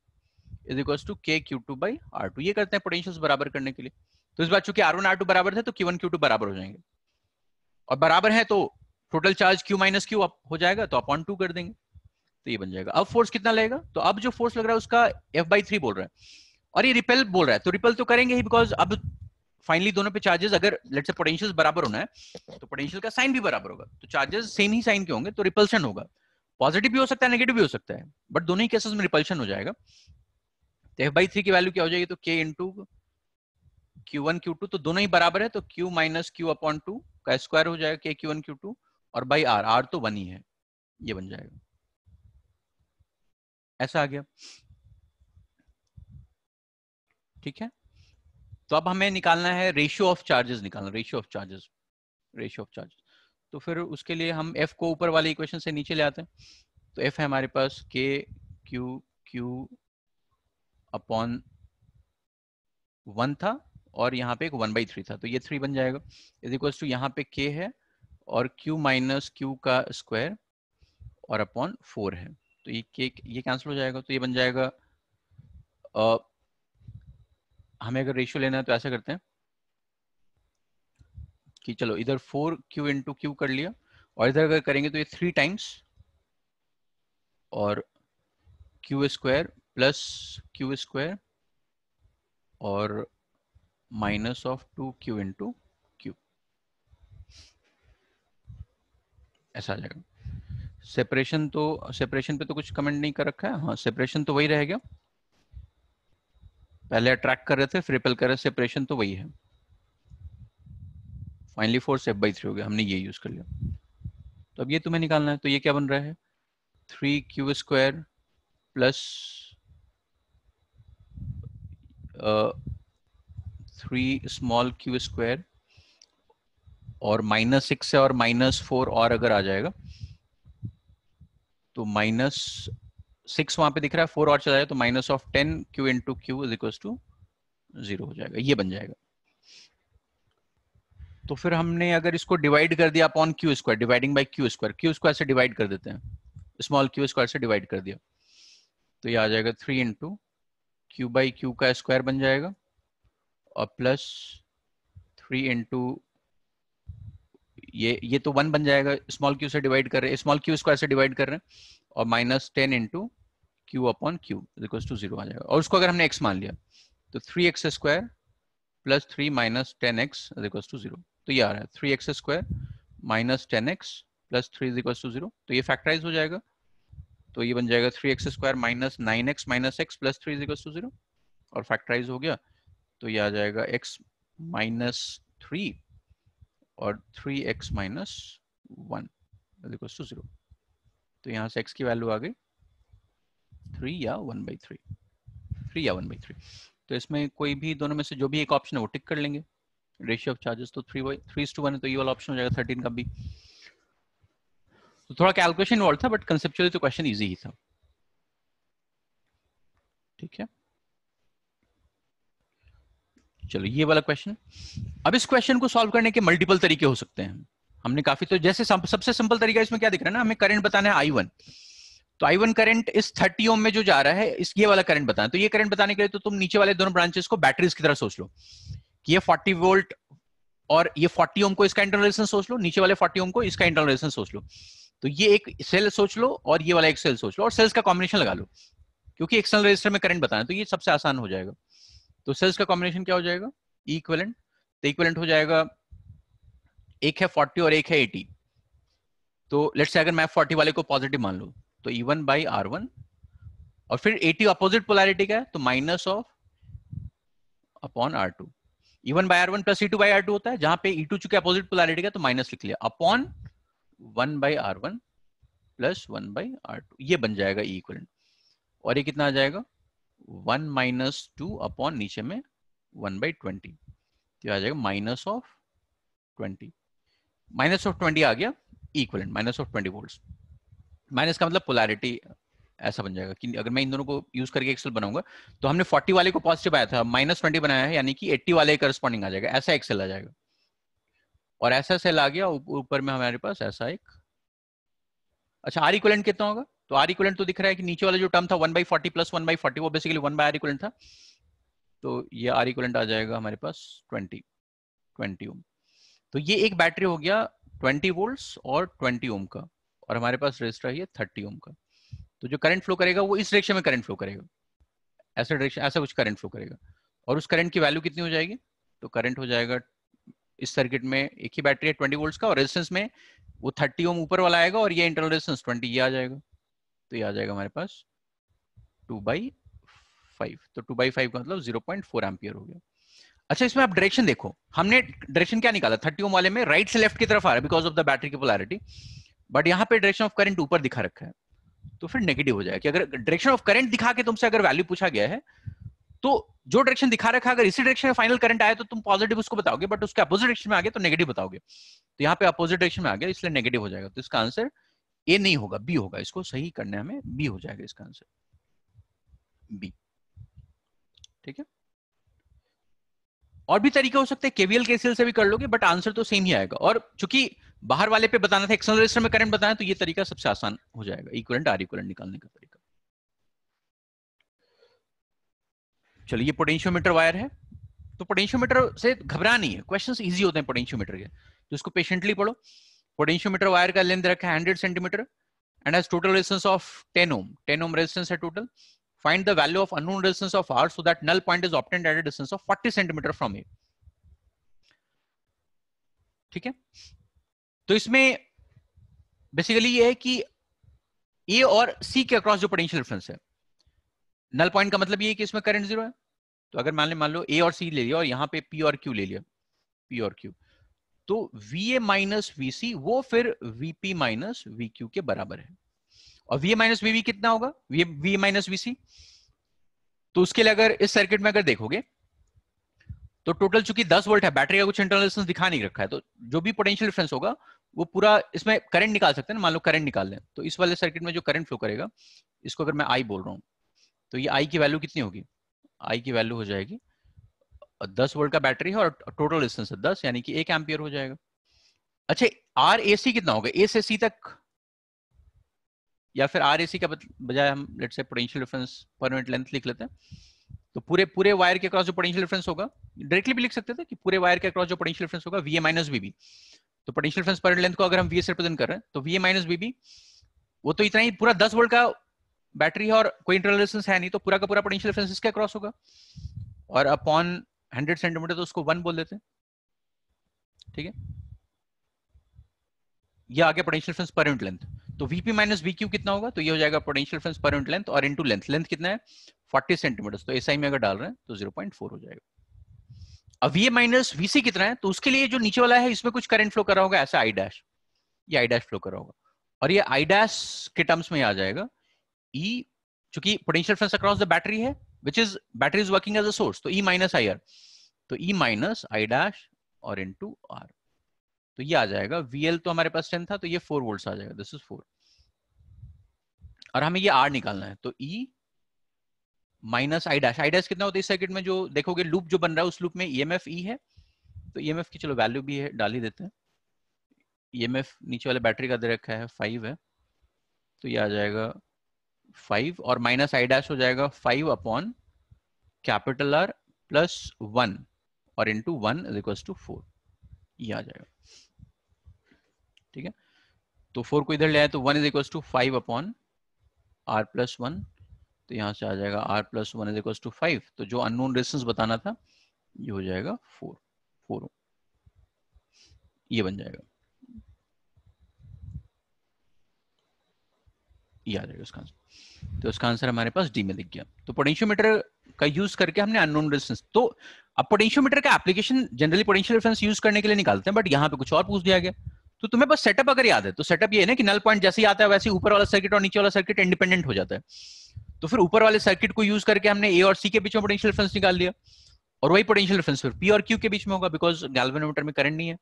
is equal to K Q two by R two ये करते हैं पोटेंशियल बराबर करने के लिए तो इस बार चूंकि आर वन आर टू बराबर थे तो क्यू वन क्यू टू बराबर हो जाएंगे और बराबर है तो total charge Q minus Q हो जाएगा तो अपॉन टू कर देंगे तो ये बन जाएगा अब फोर्स कितना लगेगा तो अब जो फोर्स लग रहा है उसका एफ बाई थ्री बोल रहा है और ये रिपेल बोल रहा है तो रिपेल तो करेंगे ही बिकॉज अब फाइनली दोनों पे चार्जेस अगर लेट से पोटेंशियल बराबर होना है तो पोटेंशियल का साइन भी बराबर होगा तो चार्जेस सेम ही साइन के होंगे तो रिपल्शन होगा पॉजिटिव भी हो सकता है नेगेटिव भी हो सकता है बट दोनों ही केसेस में रिपल्शन हो जाएगा तो एफ बाई थ्री की वैल्यू क्या हो जाएगी तो K into Q one Q two तो दोनों ही बराबर है तो Q minus Q upon two का स्क्वायर हो जाएगा K Q one Q two और बाई आर आर तो वन ही है ये बन जाएगा ऐसा आ गया ठीक है तो अब हमें निकालना है रेशियो ऑफ चार्जेस निकालना ratio of charges ratio of charges तो फिर उसके लिए हम एफ को ऊपर वाले इक्वेशन से नीचे ले आते हैं तो एफ है हमारे पास के क्यू क्यू अपॉन वन था और यहाँ पे एक वन बाई थ्री था तो ये थ्री बन जाएगा इज इक्वल्स टू यहाँ पे के है और क्यू माइनस क्यू का स्क्वायर और अपॉन फोर है तो ये के ये कैंसिल हो जाएगा तो ये बन जाएगा हमें अगर रेशियो लेना है तो ऐसा करते हैं कि चलो इधर फोर क्यू इंटू क्यू कर लिया और इधर अगर करेंगे तो ये थ्री टाइम्स और Q square plus Q square और minus of two Q into Q ऐसा आ जाएगा सेपरेशन तो सेपरेशन पे तो कुछ कमेंट नहीं कर रखा है हाँ सेपरेशन तो वही रहेगा पहले अट्रैक्ट कर रहे थे फिर रिपेल कर रहे सेपरेशन तो वही है finally four step by three हो गया हमने ये यूज कर लिया तो अब ये तुम्हें निकालना है तो ये क्या बन रहा है three Q square plus three small Q square और माइनस सिक्स है और माइनस फोर और अगर आ जाएगा तो माइनस सिक्स वहां पे दिख रहा है फोर और चला जाए तो minus of ten Q into Q is equal to zero हो जाएगा ये बन जाएगा तो फिर हमने अगर इसको डिवाइड कर दिया upon Q square dividing by Q square Q square से डिवाइड कर देते हैं स्मॉल क्यू स्क्वायर से डिवाइड कर दिया तो ये आ जाएगा three into Q by Q का स्क्वायर बन जाएगा और प्लस थ्री इंटू ये ये तो वन बन जाएगा स्मॉल क्यू से डिवाइड कर रहे हैं स्मॉल क्यू स्क्वायर से डिवाइड कर रहे हैं और minus ten into Q upon Q equal to zero आ जाएगा और उसको अगर हमने एक्स मान लिया तो three X square plus three minus ten X equal to zero तो ये आ रहा है three X square minus ten X plus three equal to zero तो ये फैक्टराइज हो जाएगा तो ये बन जाएगा three X square minus nine X minus X plus three equal to zero और फैक्टराइज हो गया तो ये आ जाएगा एक्स माइनस थ्री और three X minus one equal to zero तो यहाँ से एक्स की वैल्यू आ गई थ्री या वन बाई थ्री थ्री या वन बाई थ्री तो इसमें कोई भी दोनों में से जो भी एक ऑप्शन है वो टिक कर लेंगे रेशियो ऑफ चार्जेस तो three by three to one है तो ये वाला ऑप्शन हो जाएगा थर्टीन का भी तो थोड़ा कैलकुलेशन इन्वॉल्व था बट कंसेप्चुअली तो क्वेश्चन ईजी ही था ठीक है चलो ये वाला क्वेश्चन अब इस क्वेश्चन को सॉल्व करने के मल्टीपल तरीके हो सकते हैं हमने काफी तो जैसे सबसे सिंपल तरीका इसमें क्या दिख रहा है ना हमें करंट बताना है आई वन तो आई वन करंट इस थर्टी ओम में जो जा रहा है इस ये वाला करंट बताना तो ये करंट बताने के लिए तो तुम नीचे वाले दोनों ब्रांचेस को बैटरीज की तरह सोच लो कि ये फोर्टी वोल्ट और ये फोर्टी ओम को इसका इंटरनल रेजिस्टेंस सोच लो नीचे वाले फोर्टी ओम को इसका इंटरनल रेजिस्टेंस सोच लो तो ये एक सेल सोच लो और ये वाला एक सेल सोच लो और सेल्स का कॉम्बिनेशन लगा लो क्योंकि एक्सटर्नल रजिस्टर में करंट बताना तो ये सबसे आसान हो जाएगा तो सेल्स का कॉम्बिनेशन क्या हो जाएगा इक्वलेंट तो इक्वलेंट हो जाएगा एक है फोर्टी और एक है एटी तो लेट्स से अगर मैं फोर्टी वाले को पॉजिटिव मान लू तो E one by R one और फिर एटी अपोजिट पोलैरिटी का है तो minus of upon R two E one by R one plus E two by R two होता है जहां पे ई टू चुके अपोजिट पोलैरिटी का तो माइनस लिख लिया upon one by R one plus one by R two ये बन जाएगा ई इक्वलेंट और ये कितना आ जाएगा वन माइनस टू अपॉन नीचे में वन बाई ट्वेंटी तो आ जाएगा minus of twenty minus of twenty आ गया equal minus of twenty volts minus का मतलब पोलैरिटी ऐसा बन जाएगा कि अगर मैं इन दोनों को यूज करके एक्सेल बनाऊंगा तो हमने 40 वाले को पॉजिटिव आया था माइनस ट्वेंटी बनाया है यानी कि 80 वाले करस्पॉन्डिंग आ जाएगा ऐसा एक्सेल आ जाएगा और ऐसा सेल आ गया ऊपर में हमारे पास ऐसा एक अच्छा आर इक्वलेंट कितना होगा तो आर इक्वलेंट तो दिख रहा है कि नीचे वाला जो टर्म था one by forty plus one by forty वो basically one by R equivalent था तो ये आर इक्वलेंट आ जाएगा हमारे पास ट्वेंटी ट्वेंटी ओम तो ये एक बैटरी हो गया ट्वेंटी वोल्ट और ट्वेंटी ओम का और हमारे पास रजिस्टर है थर्टी ओम का तो जो करंट फ्लो करेगा वो इस डायरेक्शन में करंट फ्लो करेगा ऐसा डायरेक्शन ऐसा कुछ करंट फ्लो करेगा और उस करंट की वैल्यू कितनी हो जाएगी तो करंट हो जाएगा इस सर्किट में एक ही बैटरी है ट्वेंटी वोल्ट का और रेजिस्टेंस में वो थर्टी ओम ऊपर वाला आएगा और ये इंटरनल रेजिस्टेंस ट्वेंटी ये आ जाएगा तो ये आ जाएगा हमारे पास टू बाई फाइव तो टू बाई फाइव का मतलब जीरो पॉइंट फोर एम्पियर हो गया अच्छा इसमें आप डायरेक्शन देखो हमने डायरेक्शन क्या निकाला थर्टी ओम वाले में राइट से लेफ्ट की तरफ आ रहा है बिकॉज ऑफ द बैटरी की पोलैरिटी बट यहाँ पे डायरेक्शन ऑफ करंट ऊपर दिखा रखा है तो फिर नेगेटिव हो जाएगा कि अगर डायरेक्शन ऑफ करंट दिखा के तुमसे अगर वैल्यू पूछा गया है तो जो डायरेक्शन दिखा रखा है अगर इसी डायरेक्शन में फाइनल करंट आया तो तुम पॉजिटिव उसको बताओगे बट उसके अपोजिट डायरेक्शन में आ गया तो नेगेटिव बताओगे तो यहाँ पे अपोजिट डायरेक्शन में आ गया इसलिए नेगेटिव हो जाएगा तो इसका आंसर ए नहीं होगा बी होगा इसको सही करने हमें बी हो जाएगा इसका आंसर बी ठीक है और भी तरीके हो सकते हैं केवीएल केसीएल से भी कर लोगे बट आंसर तो सेम ही आएगा और चूंकि बाहर वाले पे बताना था एक्सटर्नल रजिस्टर में करंट बताया तो ये तरीका सबसे आसान हो जाएगा इक्वलेंट आर इक्वलेंट निकालने का तरीका चलिए ये पोटेंशियोमीटर वायर है तो पोटेंशियोमीटर से घबरा नहीं है क्वेश्चंस इजी होते हैं पोटेंशियोमीटर के तो इसको पेशेंटली पढ़ो पोटेंशियोमीटर वायर का लेंथ रखा है hundred centimetre and has total resistance of ten ohm ten ohm resistance है total find the value of unknown resistance of R so that null point is obtained at a distance of 40 centimetre from a ठीक है तो इसमें basically ये है कि ए और सी के अक्रॉस जो पोटेंशियल डिफरेंस है नल पॉइंट का मतलब ये है कि इसमें करंट जीरो है तो अगर मान ले मान लो ए और सी ले लिया और यहां पे पी और क्यू ले लिया पी और क्यू तो V A minus V C वो फिर V P minus V Q के बराबर है और V A minus V V कितना होगा V A minus V C तो उसके लिए अगर इस सर्किट में अगर देखोगे तो टोटल चूंकि 10 वोल्ट है बैटरी का कुछ इंटरनल रेजिस्टेंस दिखा नहीं रखा है तो जो भी पोटेंशियल डिफरेंस होगा वो पूरा इसमें करंट निकाल सकते हैं मान लो करंट निकाल लें तो इस वाले सर्किट में जो करंट फ्लो करेगा इसको अगर मैं आई बोल रहा हूँ तो ये आई की वैल्यू कितनी होगी आई की वैल्यू हो जाएगी दस वोल्ट का बैटरी है और टोटल डिस्टेंस है दस यानी कि एक एम्पियर हो जाएगा अच्छा आर ए सी कितना होगा ए से सी तक या फिर आर ए सी का बजाय हम let's say potential difference per unit length लिख लेते हैं तो पूरे पूरे वायर के अक्रॉस जो पोटेंशियल डिफरेंस होगा डायरेक्टली भी लिख सकते थे कि पूरे वायर के अक्रॉस जो पोटेंशियल डिफरेंस होगा वी ए माइनस बी तो पोटेंशियल डिफरेंस पर लेंथ को अगर हम वी से रिप्रेजेंट कर रहे हैं तो वी ए माइनस बीबी वो तो इतना ही पूरा दस वोल्ट का बैटरी है और कोई इंटरनल रेजिस्टेंस है नहीं तो पूरा का पूरा पोटेंशियल डिफरेंस इसके क्रॉस होगा और अपॉन हंड्रेड सेंटीमीटर तो उसको वन बोल देते हैं ठीक है यह आगे potential difference per unit length तो VP माइनस VQ कितना होगा तो ये हो जाएगा potential difference per unit length और इनटू लेंथ लेंथ कितना है 40 सेंटीमीटर तो एसआई में अगर डाल रहे हैं तो 0.4 हो जाएगा अब वी माइनस वीसी कितना है तो उसके लिए जो नीचे वाला है इसमें कुछ करंट फ्लो कर रहा होगा ऐसा आई डैश ये आई डैश फ्लो कर रहा होगा और ये आई डैश के टर्म्स में आ जाएगा ई e, चूंकि potential difference across the battery है which is battery is working as a source तो ई माइनस आई आर तो ई माइनस आई डैश और इन टू आर तो ये आ जाएगा वीएल तो हमारे पास टेन था तो ये फोर वोल्ट आ जाएगा दिस इज फोर और हमें ये आर निकालना है तो E e, minus I dash I dash कितना होता है इस सर्किट में जो देखोगे लूप जो बन रहा है उस लूप में ई एम एफ ई है तो ई एम एफ की चलो वैल्यू भी है डाल ही देते हैं ई एम एफ नीचे वाले बैटरी का दे रखा है फाइव है तो ये आ जाएगा फाइव और माइनस आई डैश हो जाएगा five upon capital R plus one और into one is equal to four ये आ जाएगा ठीक है तो फोर को इधर ले आए तो one is equals to five upon R plus one तो यहाँ से आ जाएगा R plus one is equal to five तो जो अननोन रेजिस्टेंस बताना था ये हो जाएगा फोर फोर ये बन जाएगा ये आ जाएगा उसका आंसर तो उसका आंसर हमारे पास डी में लिख गया तो पोटेंशियोमीटर का यूज करके हमने अननोन रेजिस्टेंस तो अब पोटेंशियोमीटर का application generally potential reference use करने के लिए निकालते हैं बट यहाँ पे कुछ और पूछ दिया गया तो तुम्हें बस सेटअप अगर याद है तो सेटअप ये है ना कि नल पॉइंट जैसे ही आता है वैसे ऊपर वाला सर्किट और नीचे वाला सर्किट इंडिपेंडेंट हो जाता है तो फिर ऊपर वाले सर्किट को यूज करके हमने ए और सी के बीच में पोटेंशियल डिफरेंस निकाल लिया और वही पोटेंशियल डिफरेंस फिर पी और क्यू के बीच में होगा बिकॉज गैल्वेनोमीटर में करंट नहीं है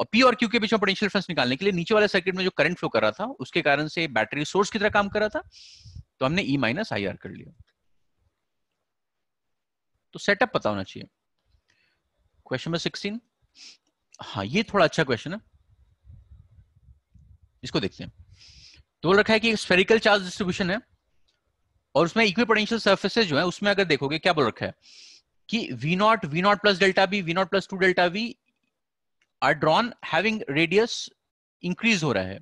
और पी और क्यू के बीच में पोटेंशियल डिफरेंस निकालने के लिए नीचे वाले सर्किट में जो करंट फ्लो कर रहा था उसके कारण से बैटरी सोर्स की तरह काम कर रहा था तो हमने ई माइनस आई आर कर लिया तो सेटअप पता होना चाहिए क्वेश्चन नंबर सिक्सटीन हाँ ये थोड़ा अच्छा क्वेश्चन है इसको देखते हैं तो बोल रखा है कि स्फेरिकल चार्ज डिस्ट्रीब्यूशन है और उसमें इक्वी पोटेंशियल सर्फेसेज जो है उसमें अगर देखोगे क्या बोल रखा है कि V naught V naught plus delta B V naught plus two delta V are drawn having radius increase हो रहा है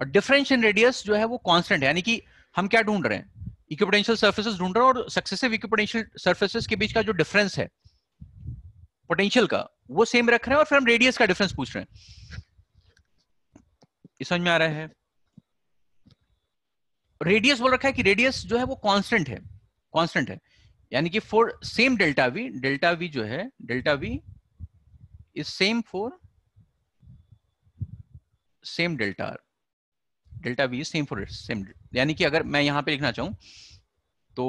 और डिफरेंशियल रेडियस जो है वो कांस्टेंट है यानी कि हम क्या ढूंढ रहे हैं इक्विपोटेंशियल सर्फेसेस ढूंढ रहे हैं और सक्सेसिव इक्विपोटेंशियल सर्फेसेस के बीच का जो डिफरेंस है पोटेंशियल का वो सेम रख रहे हैं और फिर हम रेडियस का डिफरेंस पूछ रहे हैं समझ में आ रहा है रेडियस बोल रखा है कि रेडियस जो है वो कांस्टेंट है कांस्टेंट है यानी कि for same delta V delta V जो है delta V is same for same delta delta V same for same यानी कि अगर मैं यहां पे लिखना चाहूं तो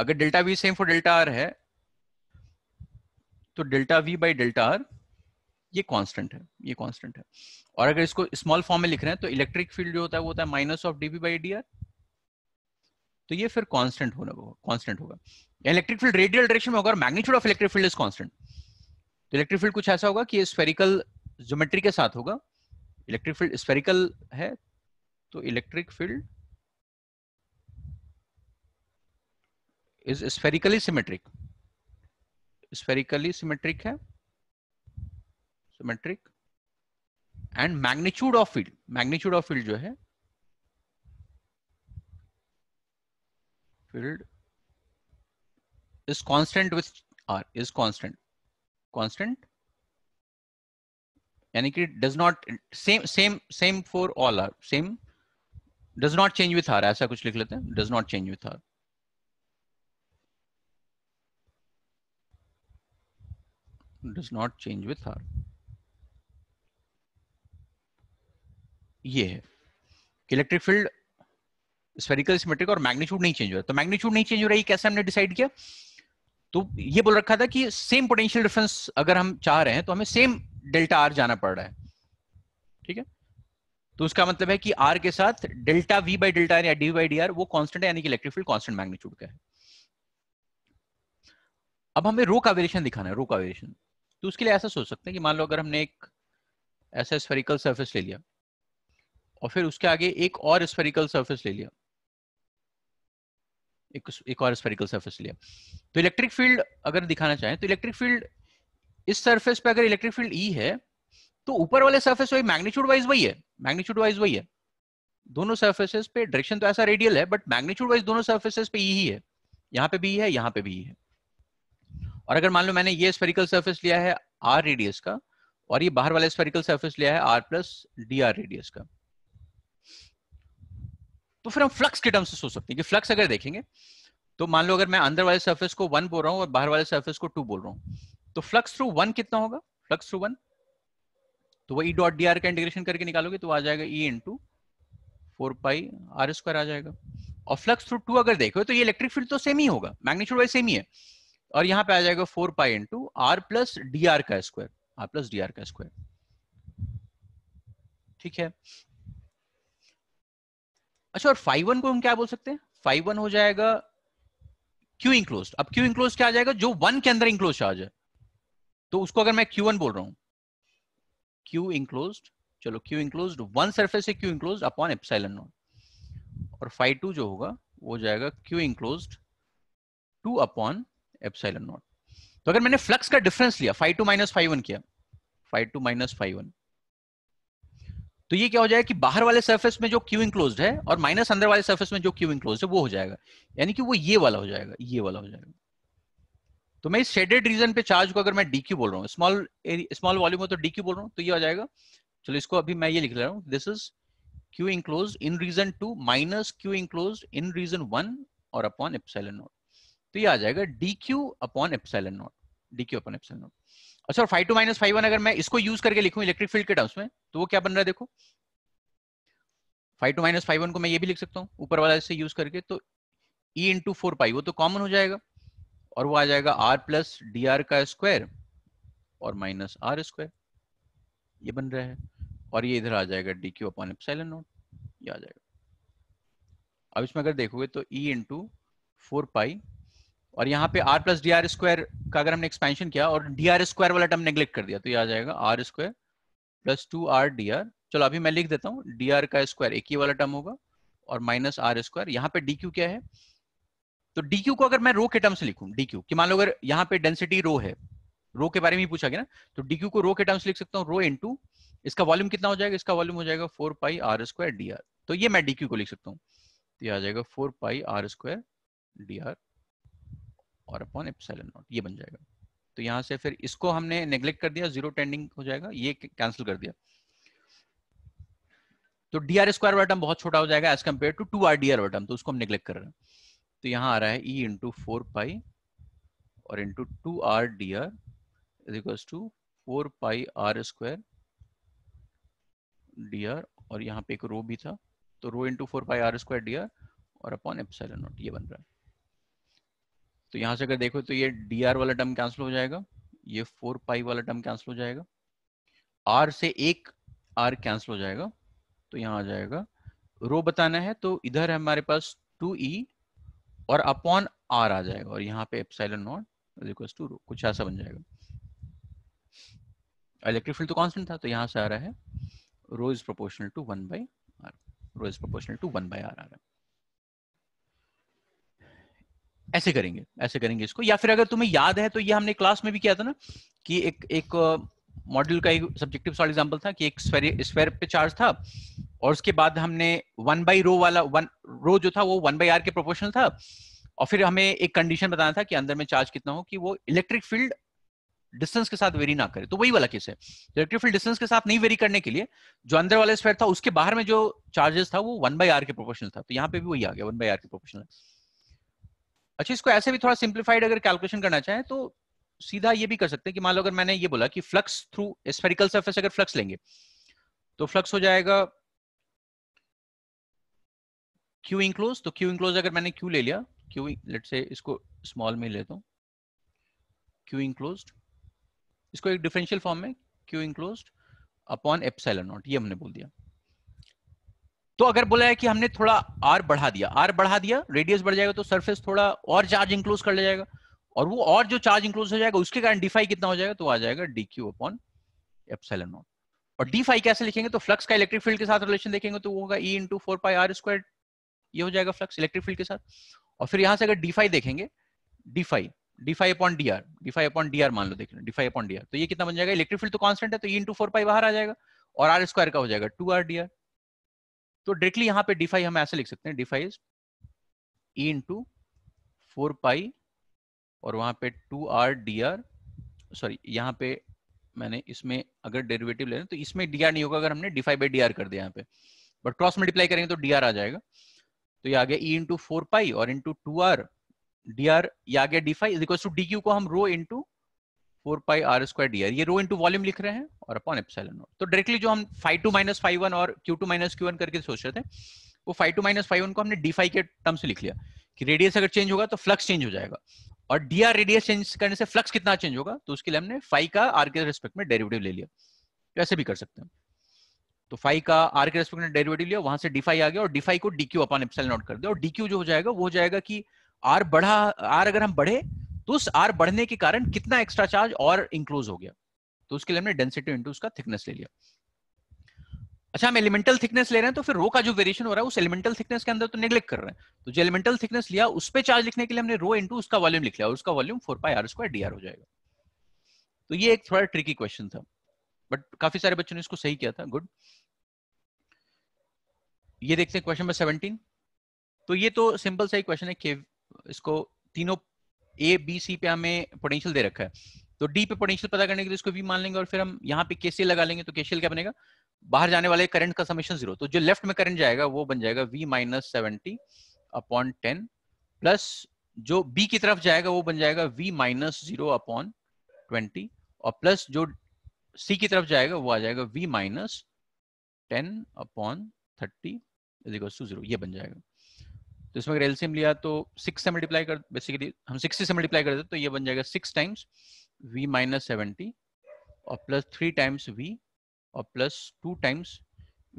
अगर delta V same for delta R है तो delta V by delta R ये कांस्टेंट है ये कांस्टेंट है और अगर इसको स्मॉल फॉर्म में लिख रहे हैं तो इलेक्ट्रिक फील्ड जो होता है वो होता है minus of DB by D तो ये फिर कॉन्स्टेंट होना कॉन्स्टेंट होगा इलेक्ट्रिक फील्ड रेडियल डायरेक्शन में होगा और magnitude of electric field is constant तो इलेक्ट्रिक फील्ड कुछ ऐसा होगा कि स्पेरिकल ज्योमेट्री के साथ होगा इलेक्ट्रिक फील्ड स्पेरिकल है तो electric field is spherically symmetric spherically symmetric है symmetric and magnitude of field magnitude of field जो है field is constant with R is constant constant यानी कि does not same same same for all R same does not change with R ऐसा कुछ लिख लेते हैं does not change with R does not change with r ये है कि इलेक्ट्रिक फील्ड स्फेरिकल सिमेट्रिक और मैग्नीट्यूड नहीं चेंज तो हो रहा तो मैग्नीट्यूड नहीं चेंज हो रहा है कैसे हमने डिसाइड किया तो ये बोल रखा था कि सेम पोटेंशियल डिफरेंस अगर हम चाह रहे हैं तो हमें सेम डेल्टा आर जाना पड़ रहा है ठीक है तो उसका मतलब है कि आर के साथ delta V by delta R या डी बाई डी आर वो कॉन्स्टेंट है यानी कि इलेक्ट्रिक फील्ड कॉन्स्टेंट मैग्नीट्यूड का है अब हमें रो का वेरिएशन दिखाना है रो का वेरिएशन तो उसके लिए ऐसा सोच सकते हैं कि मान लो अगर हमने एक ऐसा स्फेरिकल सर्फेस ले लिया और फिर उसके आगे एक और स्पेरिकल सरफेस ले लिया एक, एक और स्पेरिकल सरफेस लिया तो इलेक्ट्रिक फील्ड अगर दिखाना चाहें तो इलेक्ट्रिक फील्ड इस सर्फेस पे अगर इलेक्ट्रिक फील्ड ई है तो ऊपर वाले सर्फेस वही मैग्नीच्यूड वाइज वही है मैग्नीच्यूड वाइज वही है दोनों सर्फेसेस पे डायरेक्शन तो ऐसा रेडियल है बट मैग्नीच्यूड वाइज दोनों सर्फेसेस पे ई e ही है यहाँ पे भी e है यहाँ पे भी e है और अगर मान लो मैंने ये स्फेरिकल सर्फेस लिया है आर रेडियस का और ये बाहर वाला स्फेरिकल सर्फेस लिया है R plus D R radius का तो फिर हम फ्लक्स के टर्म से सोच सकते हैं कि फ्लक्स अगर देखेंगे तो मान लो अगर मैं अंदर वाले सर्फेस को वन बोल रहा हूँ और बाहर वाले सर्फेस को टू बोल रहा हूँ तो फ्लक्स थ्रू वन कितना होगा फ्लक्स थ्रू वन तो वो ई डॉट डी आर का इंटीग्रेशन करके निकालोगे तो आ जाएगा E into four pi R square आ जाएगा और फ्लक्स थ्रू टू अगर देखो तो ये इलेक्ट्रिक फील्ड तो सेम ही होगा मैग्नीट्यूड वाइज सेम ही है और यहाँ पे आ जाएगा four pi into R plus D R का square R plus D R का स्क्वायर ठीक है अच्छा और फाइव वन को हम क्या बोल सकते हैं फाइव वन हो जाएगा क्यू इंक्लोज अब क्यू इंक्लोज क्या आ जाएगा जो वन के अंदर इंक्लोज चार्ज है तो उसको अगर मैं क्यू वन बोल रहा हूं क्यू इंक्लोज चलो क्यू इंक्लोज वन सर्फेस से Q enclose upon epsilon naught और फाइव टू जो होगा वो जाएगा Q enclose two upon epsilon naught तो अगर मैंने फ्लक्स का डिफरेंस लिया five two minus five one किया five two minus five one तो ये क्या हो जाएगा कि बाहर वाले सर्फेस में जो क्यू इंक्लोज है और माइनस अंदर वाले सर्फेस में जो क्यू इंक्लोज है वो हो जाएगा यानी कि वो ये वाला हो जाएगा ये वाला हो जाएगा तो मैं इस शेडेड रीजन पे चार्ज को अगर मैं डी बोल रहा हूँ स्मॉल स्मॉल वॉल्यूम में तो डी बोल रहा हूँ तो ये आ जाएगा चलो इसको अभी मैं ये लिख ले रहा हूँ this is Q enclose in region two minus Q enclose in region one और अपॉन एप्साइलन नॉट तो ये आ जाएगा D Q upon epsilon naught D Q upon epsilon naught अच्छा और five two minus five one अगर मैं इसको यूज करके लिखूं इलेक्ट्रिक फील्ड के टर्म्स में तो वो क्या बन रहा है देखो five two minus five one को मैं ये भी लिख सकता हूँ ऊपर वाला से यूज करके तो ई इंटू फोर पाई वो तो कॉमन हो जाएगा और वो आ जाएगा आर प्लस डी आर का स्क्वायर और माइनस आर स्क्वायर ये बन रहा है और ये इधर आ जाएगा D Q upon F epsilon naught ये आ जाएगा अब इसमें अगर देखोगे तो ई इंटू फोर पाई और यहाँ पे R plus D R square का अगर हमने एक्सपेंशन किया और डी आर स्क्वायर वाला टर्म नेग्लेक्ट कर दिया तो ये आ जाएगा R square plus two R D R चलो अभी मैं लिख देता हूँ डी आर का स्क्वायर एक ही वाला टर्म होगा और माइनस आर स्क्वायर यहाँ पे डी क्यू क्या है तो डी क्यू को अगर मैं रो के टर्म से लिखूं डी क्यू मान लो अगर यहाँ पे डेंसिटी रो है रो के बारे में ही पूछा गया ना तो डी क्यू को रो के टर्म्स लिख सकता हूँ रो टू इसका वॉल्यूम कितना हो जाएगा इसका वॉल्यूम हो जाएगा four pi R square D R तो ये मैं डी क्यू को लिख सकता हूँ तो ये आ जाएगा four pi R square D R और अपॉन एप्सिलॉन नॉट ये बन जाएगा तो यहाँ से फिर इसको हमने नेग्लेक्ट कर दिया जीरो टेंडिंग हो जाएगा ये कैंसिल कर दिया तो डी आर स्क्वायर वाटम बहुत छोटा हो जाएगा as compare to two R D R वाटम तो उसको हम निग्लेक्ट कर रहे हैं तो यहाँ आ रहा है ई इंटू फोर पाई और into two R D R is equal to four pi R square D R और यहाँ पे एक रो भी था तो rho into four pi R square D R और अपॉन एप्सिलॉन नॉट ये बन रहा है तो यहां से अगर देखो तो ये डी वाला टर्म कैंसिल हो जाएगा ये फोर पाई वाला टर्म कैंसिल हो जाएगा आर से एक आर कैंसिल हो जाएगा तो यहाँ आ जाएगा रो बताना है तो इधर है हमारे पास टू ई e और अपॉन आर आ जाएगा और यहाँ पे एपसाइलन नॉट रिक्वेस्ट टू रो कुछ ऐसा बन जाएगा इलेक्ट्रिक फील्ड तो कॉन्स्टेंट था तो यहां से आ रहा है rho is proportional to one by R rho is proportional to one by R आ रहा है ऐसे करेंगे ऐसे करेंगे इसको या फिर अगर तुम्हें याद है तो ये हमने क्लास में भी किया था ना कि एक एक मॉडल का एक सब्जेक्टिव सॉल्व एग्जांपल था कि एक स्क्वायर पे चार्ज था और उसके बाद हमने वन बाई रो वाला वन रो जो था वो वन बाई आर के प्रोपोर्शनल था और फिर हमें एक कंडीशन बताना था कि अंदर में चार्ज कितना हो कि वो इलेक्ट्रिक फील्ड डिस्टेंस के साथ वेरी ना करे तो वही वाला केस है इलेक्ट्रिक फील्ड डिस्टेंस के साथ नहीं वेरी करने के लिए जो अंदर वाला स्क्वायर था उसके बाहर में जो चार्जेस था वो वन बाई आर के प्रोपोर्शनल था तो यहाँ पे भी वही आ गया वन बाई आर के प्रोपोर्शनल अच्छा इसको ऐसे भी थोड़ा सिंप्लीफाइड अगर कैलकुलेशन करना चाहें तो सीधा ये भी कर सकते हैं कि मान लो अगर मैंने ये बोला कि फ्लक्स थ्रू स्पेरिकल सर्फेस अगर फ्लक्स लेंगे तो फ्लक्स हो जाएगा क्यू इंक्लोज तो क्यू इंक्लोज अगर मैंने क्यू ले लिया क्यू लेट से इसको स्मॉल में लेता दो क्यू इंक्लोज इसको एक डिफरेंशियल फॉर्म में क्यू इंक्लोज अपॉन एप्साइलन ये हमने बोल दिया तो अगर बोला है कि हमने थोड़ा आर बढ़ा दिया आर बढ़ा दिया रेडियस बढ़ जाएगा तो सरफेस थोड़ा और चार्ज इंक्लूज कर ले जाएगा और वो और जो चार्ज इंक्लूज हो जाएगा उसके कारण डीफाई कितना हो जाएगा तो आ जाएगा D Q upon epsilon naught और डी कैसे लिखेंगे तो फ्लक्स का इलेक्ट्रिक फील्ड के साथ रिलेशन देखेंगे तो वो होगा E into four pi R square ये हो जाएगा फ्लक्स इलेक्ट्रिक फील्ड के साथ और फिर यहां से अगर डी फाइव देखेंगे D five D upon D R D five upon D R मान लो देख D five upon D R तो ये कितना बन जाएगा इलेक्ट्रिक फील्ड तो कॉन्स्टेंट है तो ई इंटू फोर पाई बाहर आ जाएगा और आर स्क्वायर का हो जाएगा टू आर डी आर तो डायरेक्टली यहां पे डिफाई हम ऐसे लिख सकते हैं D phi is E into four pi और वहां पे two R D R sorry यहां पे मैंने इसमें अगर डेरिवेटिव ले तो इसमें डी आर नहीं होगा अगर हमने डिफाई बाई डी आर कर दिया यहाँ पे बट क्रॉस मल्टीप्लाई करेंगे तो डी आर आ जाएगा तो ये आ गया ई इंटू फोर पाई और into two R D R या गया D five is equal to D Q को हम rho into four pi R square D ये रो इंटू वॉल्यूम लिख रहे हैं और अपॉन एप्सिलॉन नॉट तो डायरेक्टली जो हम five two minus five one और Q two minus Q one करके सोच रहे थे वो five two minus five one को हमने डी फाइव के टर्म से लिख लिया कि रेडियस अगर चेंज होगा तो फ्लक्स चेंज हो जाएगा और डी आर रेडियस चेंज करने से फ्लक्स कितना चेंज होगा तो उसके लिए हमने फाइव का आर के रेस्पेक्ट में डेरिवेटिव ले लिया तो ऐसे भी कर सकते हैं तो फाइव का आर के रेस्पेक्ट में डेरिवेटिव लिया वहां से डी फाइव आ गया और डी फाइव को D Q upon epsilon naught कर दिया और डी क्यू जो हो जाएगा वो हो जाएगा कि आर बढ़ा आर अगर हम बढ़े तो उस आर बढ़ने के कारण कितना एक्स्ट्रा चार्ज और इंक्लूज हो गया तो उसके लिए हमने डेंसिटी इंटू उसका थिकनेस ले लिया अच्छा हम एलिमेंटल थिकनेस ले रहे हैं तो फिर रो का जो वेरिएशन हो रहा है उस एलिमेंटल थिकनेस के अंदर तो नेग्लेक्ट कर रहे हैं तो जो एलिमेंटल थिकनेस लिया उस पर चार्ज लिखने के लिए हमने रो इंटू उसका वॉल्यूम लिख लिया और उसका volume four pi R square D हो जाएगा तो ये एक थोड़ा ट्रिकी क्वेश्चन था बट काफी सारे बच्चों ने इसको सही किया था गुड ये देखते हैं क्वेश्चन नंबर सेवनटीन तो ये तो सिंपल सा ही क्वेश्चन है कि इसको तीनों ए बी सी पे हमें पोटेंशियल दे रखा है तो डी पे पोटेंशियल पता करने के लिए इसको वी मान लेंगे और फिर हम यहाँ पे केसीएल लगा लेंगे तो केसीएल क्या बनेगा बाहर जाने वाले करंट का समेशन जीरो तो जो लेफ्ट में करंट जाएगा वो बन जाएगा V minus seventy upon ten plus जो बी की तरफ जाएगा वो बन जाएगा V minus zero upon twenty और प्लस जो सी की तरफ जाएगा वो आ जाएगा V minus ten upon thirty to zero ये बन जाएगा तो इसमें अगर एलसीएम लिया तो सिक्स से मल्टीप्लाई कर बेसिकली हम सिक्स से मल्टीप्लाई कर देते तो ये बन जाएगा six times V minus seventy और प्लस थ्री टाइम्स वी और plus two times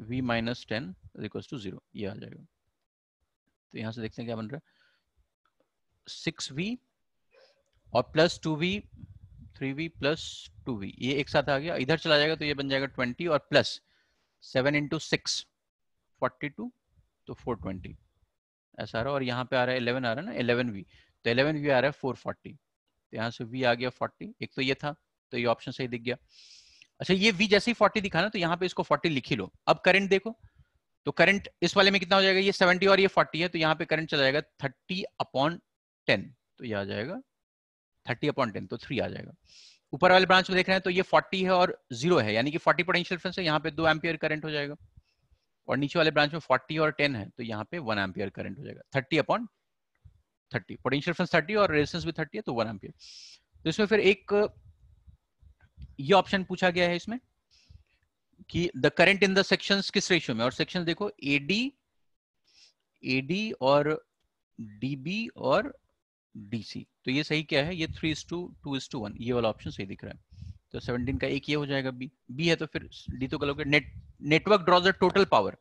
V minus ten equals to zero ये आ जाएगा तो यहाँ से देखते हैं क्या बन रहा है सिक्स वी और plus two V three V plus two V ये एक साथ आ गया इधर चला जाएगा तो ये बन जाएगा ट्वेंटी और plus seven into six forty two तो फोर ट्वेंटी ऐसा आ रहा है और यहाँ पे आ रहा है इलेवन आ रहा है ना इलेवन वी तो इलेवन वी आ रहा है फोर फोर्टी तो यहाँ से वी आ गया फोर्टी एक तो ये था तो ये ऑप्शन सही दिख गया अच्छा ये वी जैसे ही फोर्टी दिखाना तो यहाँ पे इसको फोर्टी लिखी लो अब करंट देखो तो करंट इस वाले में कितना हो जाएगा ये सेवेंटी और ये फोर्टी है तो यहाँ पे करंट चला जाएगा थर्टी अपॉन टेन तो ये आ जाएगा थर्टी अपॉन टेन तो थ्री आ जाएगा ऊपर वाले ब्रांच में देख रहे हैं तो ये फोर्टी है और जीरो है यानी कि फोर्टी पोटेंशियल डिफरेंस है यहाँ पे दो एम्पियर करंट हो जाएगा और नीचे वाले ब्रांच में 40 और 10 है तो यहाँ पे 1 एम्पियर करंट हो जाएगा 30 अपॉन 30 पोटेंशियल फ्रेंस 30 और रेजिस्टेंस भी 30 है तो 1 एम्पियर तो इसमें फिर एक ये ऑप्शन पूछा गया है इसमें कि the current in the sections किस रेशियो में और सेक्शन देखो ए डी ए डी और डीबी और डीसी तो ये सही क्या है ये three is to two is to one ये वाला ऑप्शन सही दिख रहा है तो 17 का एक ये हो जाएगा बी बी है तो फिर डी तो कलोगे net network draws the total power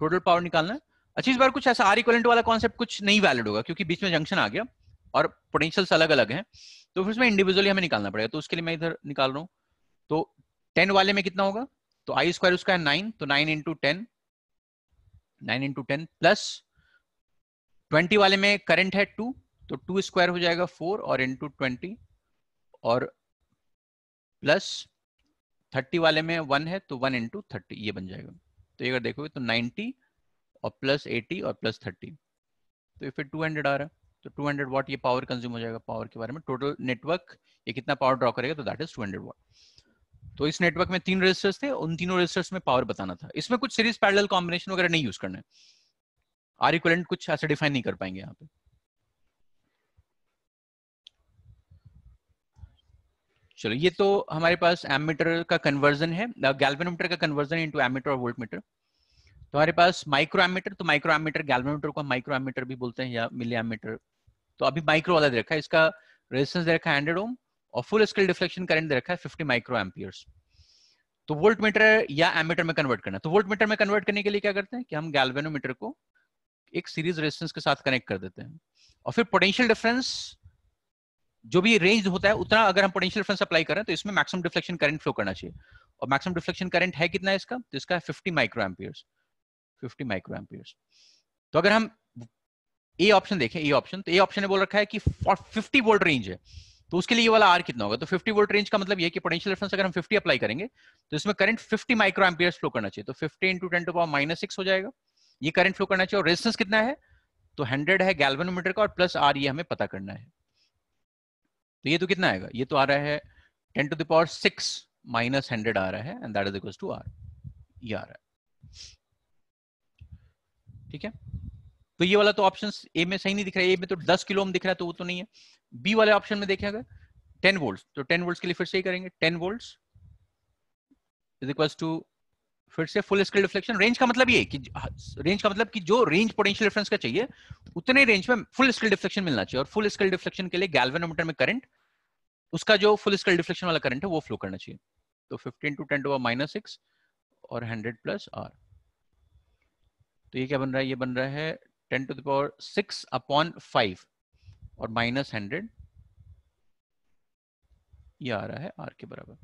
total power निकालना अच्छी इस बार कुछ ऐसा आर इक्वलेंट वाला कॉन्सेप्ट कुछ नहीं वैलिड होगा क्योंकि बीच में जंक्शन आ गया और पोटेंशियल्स अलग अलग हैं तो फिर उसमें इंडिविजुअली हमें निकालना पड़ेगा तो उसके लिए मैं इधर निकाल रहा हूँ तो टेन वाले में कितना होगा तो आई स्क्वायर उसका है नाइन तो nine into ten nine into ten plus twenty वाले में करंट है टू तो टू स्क्वायर हो जाएगा फोर और इंटू ट्वेंटी और प्लस थर्टी वाले में वन है तो वन इंटू थर्टी ये बन जाएगा तो अगर देखोगे तो नाइन्टी और प्लस एटी और प्लस थर्टी तो फिर टू हंड्रेड आ रहा है तो टू हंड्रेड वॉट ये पावर कंज्यूम हो जाएगा पावर के बारे में टोटल नेटवर्क ये कितना पावर ड्रॉ करेगा तो that is two hundred watt तो इस नेटवर्क में तीन रजिस्टर्स थे उन तीनों रजिस्टर्स में पावर बताना था इसमें कुछ सीरीज पैरेलल कॉम्बिनेशन वगैरह नहीं यूज करना है आर इक्वलेंट कुछ ऐसा डिफाइन नहीं कर पाएंगे यहाँ पे चलो ये तो हमारे पास एमीटर का कन्वर्जन है गैल्वेनोमीटर का कन्वर्जन इनटू एमीटर और वोल्टमीटर तो हमारे पास माइक्रो एमीटर तो माइक्रो एमीटर गैल्वेनोमीटर को माइक्रो एमीटर भी बोलते हैं या मिली एमीटर तो अभी माइक्रो वाला दे रखा है इसका रेजिस्टेंस दे रखा है हंड्रेड ओम और फुल स्केल डिफ्लेक्शन करंट दे रखा है फिफ्टी माइक्रो एम्पियर्स तो वोल्टमीटर या एमीटर में कन्वर्ट करना तो वोल्टमीटर में कन्वर्ट करने के लिए क्या करते हैं कि हम गैल्वेनोमीटर को एक सीरीज रेजिस्टेंस के साथ कनेक्ट कर देते हैं और फिर पोटेंशियल डिफरेंस जो भी रेंज होता है उतना अगर हम पोटेंशियल डिफरेंस अप्लाई करें तो इसमें मैक्सिमम डिफ्लेक्शन करंट फ्लो करना चाहिए और मैक्सिमम डिफ्लेक्शन करंट है कितना है इसका तो इसका है 50 माइक्रो एम्पियर्स 50 माइक्रो एम्पियर्स तो अगर हम ए ऑप्शन देखें ए ऑप्शन तो ए ऑप्शन ने बोल रखा है कि 50 वोल्ट रेंज है तो उसके लिए ये वाला आर कितना होगा तो 50 वोल्ट रेंज का मतलब ये कि पोटेंशियल डिफरेंस अगर हम 50 अप्लाई करेंगे तो इसमें करंट 50 माइक्रो एम्पियर्स फ्लो करना चाहिए तो 50 into ten to power minus six हो जाएगा ये करंट फ्लो करना चाहिए और रेजिस्टेंस कितना है तो 100 है गैल्वेनोमीटर का और प्लस आर ये हमें पता करना है तो ये तो कितना आएगा ये तो आ रहा है ten to the power six minus hundred आ रहा है and that is equal to R ये आ रहा है ठीक है तो ये वाला तो ऑप्शन ए में सही नहीं दिख रहा है ए में तो दस किलो में दिख रहा है तो वो तो नहीं है बी वाले ऑप्शन में देखें अगर टेन वोल्ट तो टेन वोल्ट के लिए फिर से ही करेंगे ten volt is equal to फिर से फुल स्केल डिफ्लेक्शन रेंज का मतलब ये कि रेंज हाँ, का मतलब कि जो रेंज पोटेंशियल डिफरेंस का चाहिए उतने रेंज में फुल स्केल डिफ्लेक्शन मिलना चाहिए और फुल स्केल डिफ्लेक्शन के लिए गैल्वेनोमीटर में करंट उसका जो फुल स्केल डिफ्लेक्शन वाला करंट है वो फ्लो करना चाहिए तो 15 टू 10 टू माइनस सिक्स और 100 प्लस आर तो ये क्या बन रहा है ये बन रहा है ten to the power six upon five और माइनस हंड्रेड ये आ रहा है आर के बराबर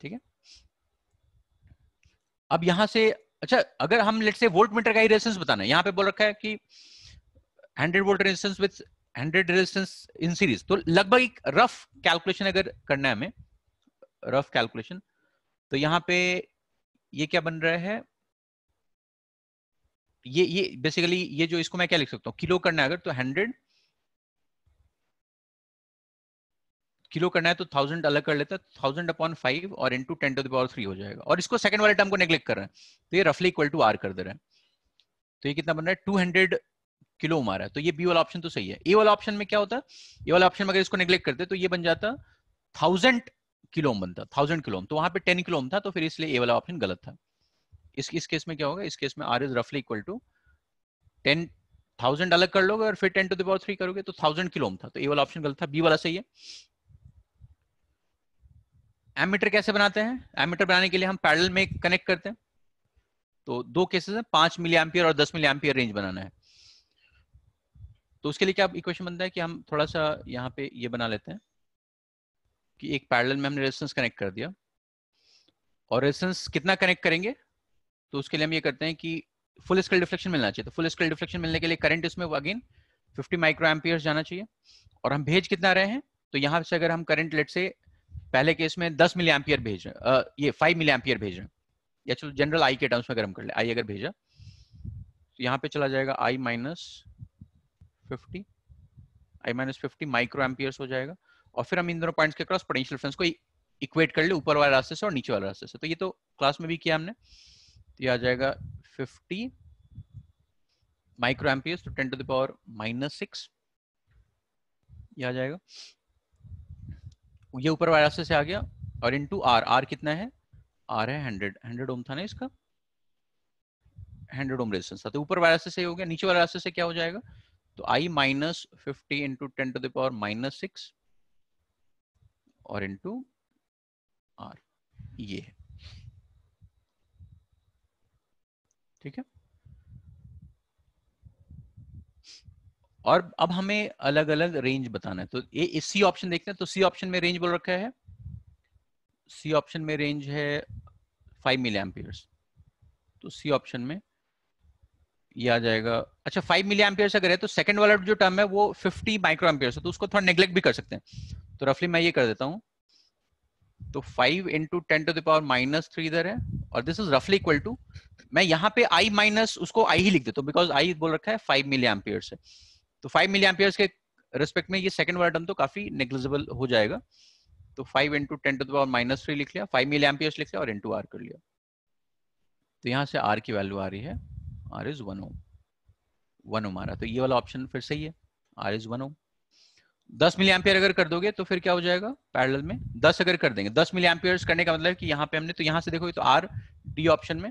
ठीक है अब यहां से अच्छा अगर हम लेट से वोल्ट मीटर का ही रेजिस्टेंस बताना है यहां पे बोल रखा है कि 100 volt resistance with 100 resistance in series तो लगभग एक रफ कैलकुलेशन अगर करना है हमें रफ कैलकुलेशन तो यहां पे ये क्या बन रहा है ये ये बेसिकली ये जो इसको मैं क्या लिख सकता हूँ किलो करना है अगर तो हंड्रेड किलो करना है तो थाउजेंड अलग कर लेता है थाउजेंड अपॉन फाइव और into ten to the power three हो जाएगा और इसको सेकंड वाले टर्म को नेग्लेक्ट कर रहे हैं तो ये रफली इक्वल टू आर कर दे रहे हैं तो ये कितना बन रहा है टू हंड्रेड किलो मारा है तो ये बी वाला ऑप्शन तो सही है ए वाला ऑप्शन में क्या होता है ए वाला ऑप्शन में अगर इसको नेग्लेक्ट करते तो ये बन जाता थाउजेंड किलो बनता थाउजेंड किलोम तो वहां पर टेन किलोम था तो फिर इसलिए ए वाला ऑप्शन गलत था इस इस केस में क्या होगा इस केस में आर इज रफली इक्वल टू टेन थाउजेंड अलग कर लोगे और फिर टेन टू दावर थ्री करोगे तो थाउजेंड किलोम था तो ए वाला ऑप्शन गलत था बी वाला सही है एमीटर कैसे बनाते हैं एमीटर बनाने के लिए हम पैडल में कनेक्ट करते हैं तो दो केसेस हैं पांच मिली एम्पियर और दस मिली एम्पियर रेंज बनाना है तो उसके लिए क्या इक्वेशन बनता है कि हम थोड़ा सा यहाँ पे ये बना लेते हैं कि एक पैडल में हमने रेजिस्टेंस कनेक्ट कर दिया और रेजिस्टेंस कितना कनेक्ट करेंगे तो उसके लिए हम ये करते हैं कि फुल स्केल डिफ्लेक्शन मिलना चाहिए तो फुल स्केल डिफ्लेक्शन मिलने के लिए करंट इसमें अगेन 50 माइक्रो एम्पियर जाना चाहिए और हम भेज कितना रहे हैं तो यहाँ से अगर हम करंट लेट से पहले केस में दस मिली एम्पियर भेज रहे ये फाइव मिली एम्पियर भेज रहे या चलो जनरल आई के टर्म्स में गर्म कर ले आई अगर भेजा तो यहाँ पे चला जाएगा I minus fifty I minus fifty micro ampere हो जाएगा और फिर हम इन दोनों पॉइंट्स के क्रॉस पोटेंशियल डिफरेंस को इक्वेट कर ले ऊपर वाले रास्ते से और नीचे वाले रास्ते से तो ये तो क्लास में भी किया हमने तो ये आ जाएगा fifty micro amperes to ten to the power minus six ये आ जाएगा ये ऊपर रास्ते से आ गया और इन टू आर आर कितना है आर है हंड्रेड हंड्रेड ओम था ना इसका हंड्रेड ओम रेजिस्टेंस था तो ऊपर वाला रास्ते से हो गया नीचे वाला रास्ते से क्या हो जाएगा तो I minus fifty into ten to the power minus six और इंटू आर ये है ठीक है और अब हमें अलग अलग रेंज बताना है तो ए सी ऑप्शन देखते हैं तो सी ऑप्शन में रेंज बोल रखा है सी ऑप्शन में रेंज है फाइव मिली एम्पियर तो सी ऑप्शन में ये आ जाएगा अच्छा फाइव मिली एम्पियर अगर है तो सेकंड वाला जो टर्म है वो फिफ्टी माइक्रो एम्पियर है तो उसको थोड़ा नेग्लेक्ट भी कर सकते हैं तो रफली मैं ये कर देता हूँ तो 5 into ten to the power minus three इधर है और दिस इज रफली इक्वल टू मैं यहाँ पे आई माइनस उसको आई ही लिख देता हूँ बिकॉज आई बोल रखा है फाइव मिली एम्पियर है तो फाइव मिलियन एम्पियर्स के रिस्पेक्ट में ये सेकंड वाला टर्म तो काफी नेग्लिजिबल हो जाएगा तो five into ten to the power minus three लिख लिया फाइव मिलियन एम्पियर्स लिख लिया और इंटू आर कर लिया तो यहाँ से आर की वैल्यू आ रही है R is one ohm one ohm आ रहा तो ये वाला ऑप्शन फिर सही है आर इज वन ओम दस मिली एम्पियर अगर कर दोगे तो फिर क्या हो जाएगा पैरेलल में दस अगर कर देंगे दस मिली एम्पियर करने का मतलब कि यहाँ पे हमने तो यहाँ से देखोगे तो आर डी ऑप्शन में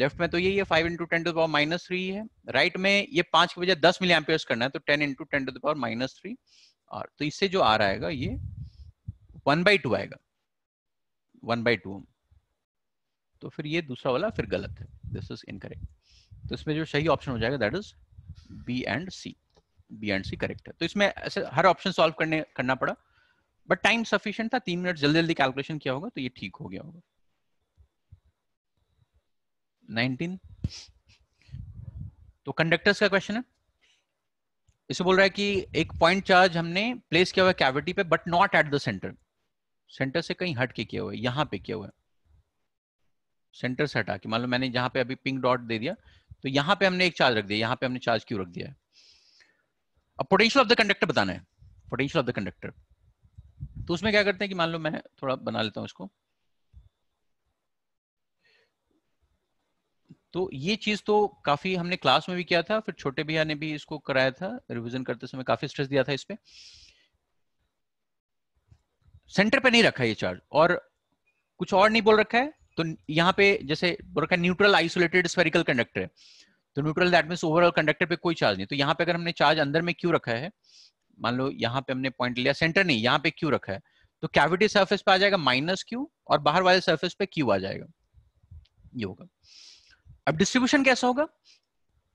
लेफ्ट में तो यही है five into ten to the power minus three है राइट में ये पांच की वजह दस मिली एम्पियर्स करना है तो ten into ten to the power minus three और तो इससे जो आ रहा है ये वन बाई टू आएगा वन बाई टू तो फिर ये दूसरा वाला फिर गलत है दिस इज इनकरेक्ट तो इसमें जो सही ऑप्शन हो जाएगा that is B and C B and C correct है तो इसमें ऐसे हर ऑप्शन सॉल्व करने करना पड़ा बट टाइम सफिशियंट था तीन मिनट जल्दी जल्दी कैलकुलेशन किया होगा तो ये ठीक हो गया होगा 19 तो कंडक्टर्स का क्वेश्चन है इसे बोल रहा है कि एक पॉइंट चार्ज हमने प्लेस किया हुआ कैविटी पे but not at the centre centre से कहीं हट के किया हुआ है यहां पे किया हुआ है सेंटर से हटा के मान लो मैंने जहां पे अभी पिंक डॉट दे दिया तो यहां पे हमने एक चार्ज रख दिया यहां पे हमने चार्ज क्यों रख दिया है अब पोटेंशियल ऑफ द कंडक्टर बताना है पोटेंशियल ऑफ द कंडक्टर तो उसमें क्या करते हैं कि मान लो मैं थोड़ा बना लेता हूं उसको तो ये चीज तो काफी हमने क्लास में भी किया था फिर छोटे भैया ने भी इसको कराया था रिविजन करते समय काफी स्ट्रेस दिया था इस पे सेंटर पे नहीं रखा ये चार्ज और कुछ और नहीं बोल रखा है तो यहाँ पे जैसे बोल रखा है न्यूट्रल आइसोलेटेड स्पेरिकल कंडक्टर है तो neutral that mean overall conductor पे कोई चार्ज नहीं तो यहाँ पे अगर हमने चार्ज अंदर में क्यों रखा है मान लो यहाँ पे हमने पॉइंट लिया सेंटर नहीं यहाँ पे क्यों रखा है तो कैविटी सर्फेस पे आ जाएगा माइनस क्यू और बाहर वाले सर्फेस पे क्यू आ जाएगा ये होगा अब डिस्ट्रीब्यूशन कैसा होगा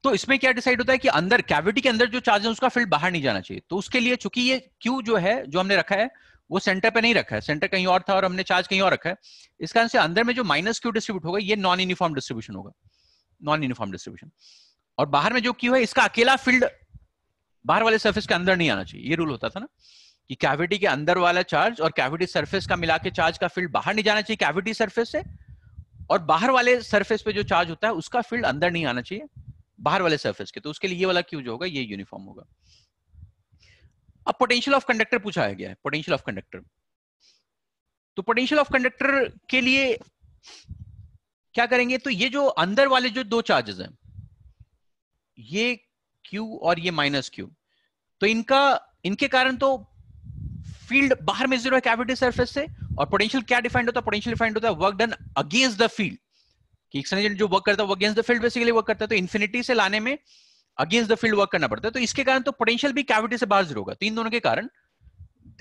तो इसमें क्या डिसाइड होता है कि अंदर कैविटी के अंदर जो चार्ज है उसका फील्ड बाहर नहीं जाना चाहिए तो उसके लिए चूंकि ये क्यू जो है जो हमने रखा है वो सेंटर पे नहीं रखा है सेंटर कहीं और था और हमने चार्ज कहीं और रखा है इस कारण से अंदर में जो माइनस क्यू डिस्ट्रीब्यूट होगा ये नॉन यूनिफॉर्म डिस्ट्रीब्यूशन होगा नॉन यूनिफॉर्म डिस्ट्रीब्यूशन और बाहर में जो क्यू है इसका अकेला फील्ड बाहर वाले सर्फेस के अंदर नहीं आना चाहिए ये रूल होता था ना कि कैविटी के अंदर वाला चार्ज और कैविटी सर्फेस का मिला के चार्ज का फील्ड बाहर नहीं जाना चाहिए कैविटी सर्फेस से और बाहर वाले सरफेस पे जो चार्ज होता है उसका फील्ड अंदर नहीं आना चाहिए बाहर वाले सरफेस के तो उसके लिए ये वाला क्यू जो होगा ये यूनिफॉर्म होगा अब पोटेंशियल ऑफ कंडक्टर पूछा गया है पोटेंशियल ऑफ कंडक्टर तो पोटेंशियल ऑफ कंडक्टर के लिए क्या करेंगे तो ये जो अंदर वाले जो दो चार्जेस हैं ये क्यू और ये माइनस क्यू तो इनका इनके कारण तो फील्ड बाहर में जीरो है कैविटी सरफेस से और पोटेंशियल क्या डिफाइंड होता है पोटेंशियल डिफाइंड होता है work done against the field जो वर्क करता है वो against the field basically work करता है तो इन्फिनिटी से लाने में अगेंस्ट द फील्ड वर्क करना पड़ता है तो इसके कारण तो पोटेंशियल भी कैविटी से बाहर जीरो होगा तीन तो दोनों के कारण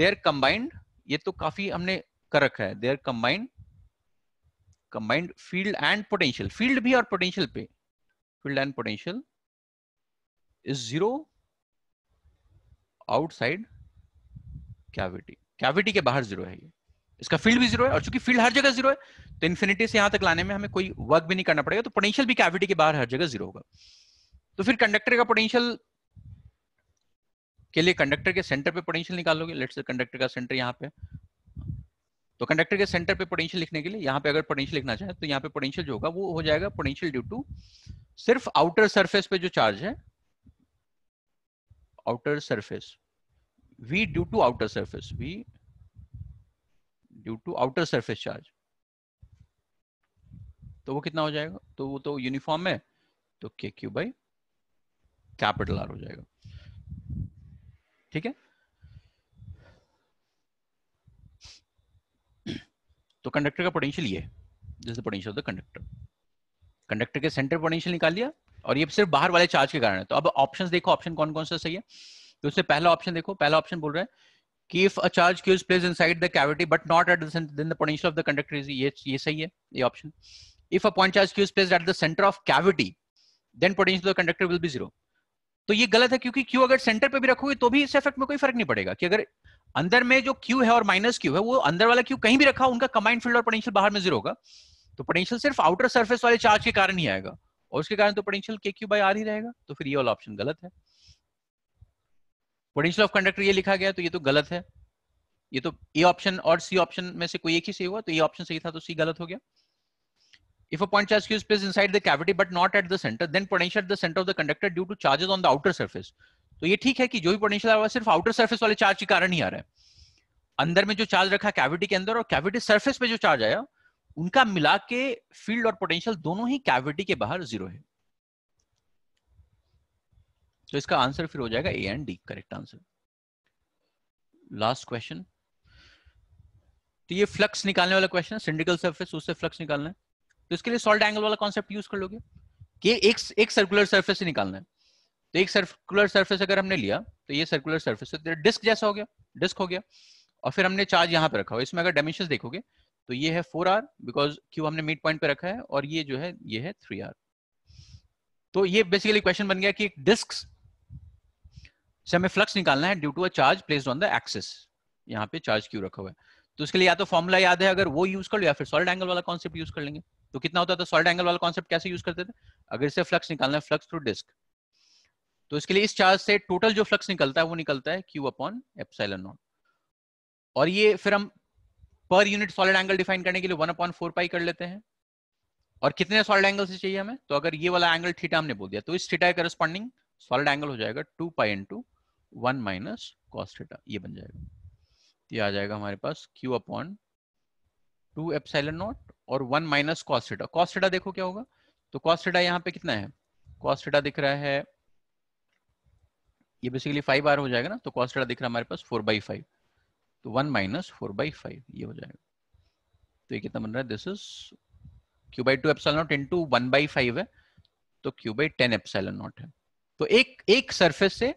देयर कंबाइंड ये तो काफी हमने कर रखा है there combined combined field and potential field भी और पोटेंशियल पे field and potential is zero outside cavity cavity के बाहर जीरो है ये इसका फील्ड भी जीरो है और चूंकि फील्ड हर जगह जीरो है तो इन्फिनिटी से यहां तक लाने में हमें कोई वर्क भी नहीं करना पड़ेगा तो पोटेंशियल भी कैविटी के बाहर हर जगह जीरो होगा तो फिर कंडक्टर का पोटेंशियल के लिए कंडक्टर के सेंटर पे पोटेंशियल निकालोगे लेट्स से कंडक्टर का सेंटर यहाँ पे तो कंडक्टर के सेंटर पे पोटेंशियल लिखने के लिए यहाँ पे अगर पोटेंशियल लिखना चाहे तो यहाँ पे पोटेंशियल जो होगा वो हो जाएगा पोटेंशियल ड्यू टू सिर्फ आउटर सरफेस पे जो चार्ज है outer surface V due to outer surface. V due to outer surface charge. तो वो कितना हो जाएगा तो वो तो यूनिफॉर्म है तो के क्यू बाई कैपिटल आर हो जाएगा ठीक है तो कंडक्टर का पोटेंशियल ये this the potential of the conductor conductor के सेंटर पोटेंशियल निकाल लिया और ये सिर्फ बाहर वाले चार्ज के कारण है तो अब ऑप्शन देखो ऑप्शन कौन कौन सा सही है तो उससे पहला ऑप्शन देखो पहला ऑप्शन बोल रहे हैं कि if a charge q is place inside the cavity but not at the potential of the conductor is ये ये सही है ये option if a point charge q is place at the centre of cavity then potential of the conductor will be zero तो ये गलत है क्योंकि क्यू अगर सेंटर पे भी रखोगे तो भी इस इफेक्ट में कोई फर्क नहीं पड़ेगा कि अगर अंदर में जो क्यू है और माइनस क्यू है वो अंदर वाला क्यू कहीं भी रखा उनका कंबाइंड फील्ड और पोटेंशियल बाहर में जीरो होगा तो पोटेंशियल सिर्फ आउटर सर्फेस वाले चार्ज के कारण ही आएगा और उसके कारण तो पोटेंशियल के क्यू बाई आर ही रहेगा तो फिर ये वाला ऑप्शन गलत है पोटेंशियल ऑफ कंडक्टर ये लिखा गया तो ये तो गलत है ये तो ए ऑप्शन और सी ऑप्शन में से कोई एक ही सही हुआ तो ए ऑप्शन सही था तो सी गलत हो गया if a point charge q is placed inside the cavity but not at the then potential the centre of the conductor due to charges on the outer surface तो ये ठीक है कि जो भी पोटेंशियल आ सिर्फ आउटर सर्फेस वाले charge के कारण ही आ रहा है अंदर में जो चार्ज रखा कैविटी के अंदर और कैविटी सर्फेस पे जो चार्ज आया उनका मिला के फील्ड और पोटेंशियल दोनों ही कैविटी के बाहर जीरो है तो इसका आंसर फिर हो जाएगा A and D correct answer last question तो ये फ्लक्स निकालने वाला क्वेश्चन है सिंडिकल सर्फेस उससे फ्लक्स निकालना है तो इसके लिए सॉल्ट एंगल वाला कॉन्सेप्ट यूज कर लोगे कि एक एक सर्कुलर सर्फेस से निकालना है तो एक सर्कुलर सर्फेस अगर हमने लिया तो ये सर्कुलर सर्फेस तो डिस्क जैसा हो गया डिस्क हो गया और फिर हमने चार्ज यहाँ पे रखा हुआ इसमें अगर डायमेंशन देखोगे तो ये है फोर आर बिकॉज क्यू हमने मिड पॉइंट पे रखा है और ये जो है ये है थ्री आर तो ये बेसिकली क्वेश्चन बन गया कि डिस्क से हमें फ्लक्स निकालना है due to a charge place on the axis यहाँ पे चार्ज क्यू रखा हुआ है तो उसके लिए या तो फॉर्मुला याद है अगर वो यूज कर लो या फिर सॉल्ट एंगल वाला कॉन्सेप्ट यूज कर लेंगे तो कितना होता था सॉल्ट एंगल वाला कॉन्सेप्ट कैसे यूज करते थे अगर इसे फ्लक्स निकालना है फ्लक्स थ्रू डिस्क तो इसके लिए इस चार्ज से टोटल जो फ्लक्स निकलता है वो निकलता है क्यू अपॉन एपसाइल नॉट और ये फिर हम per unit solid angle define करने के लिए वन अपॉन फोर पाई कर लेते हैं और कितने सॉलिड एंगल से चाहिए हमें तो अगर ये वाला एंगल थीटा हमने बोल दिया तो इस थीटा करस्पॉन्डिंग सॉलिड एंगल हो जाएगा two pi into one minus cos theta ये बन जाएगा ये आ जाएगा हमारे पास q upon two epsilon naught और वन माइनस कॉस्टेटा कॉस्टेटा देखो क्या होगा तो कॉस्टेटा यहाँ पे कितना है कॉस्टेटा दिख रहा है ये बेसिकली फाइव आर हो जाएगा ना तो कॉस्टेटा दिख रहा है हमारे पास फोर बाई फाइव तो one minus four by five ये हो जाएगा तो ये कितना बन रहा है this is q by two epsilon naught into one by five है तो q by ten epsilon naught है तो एक एक सरफेस से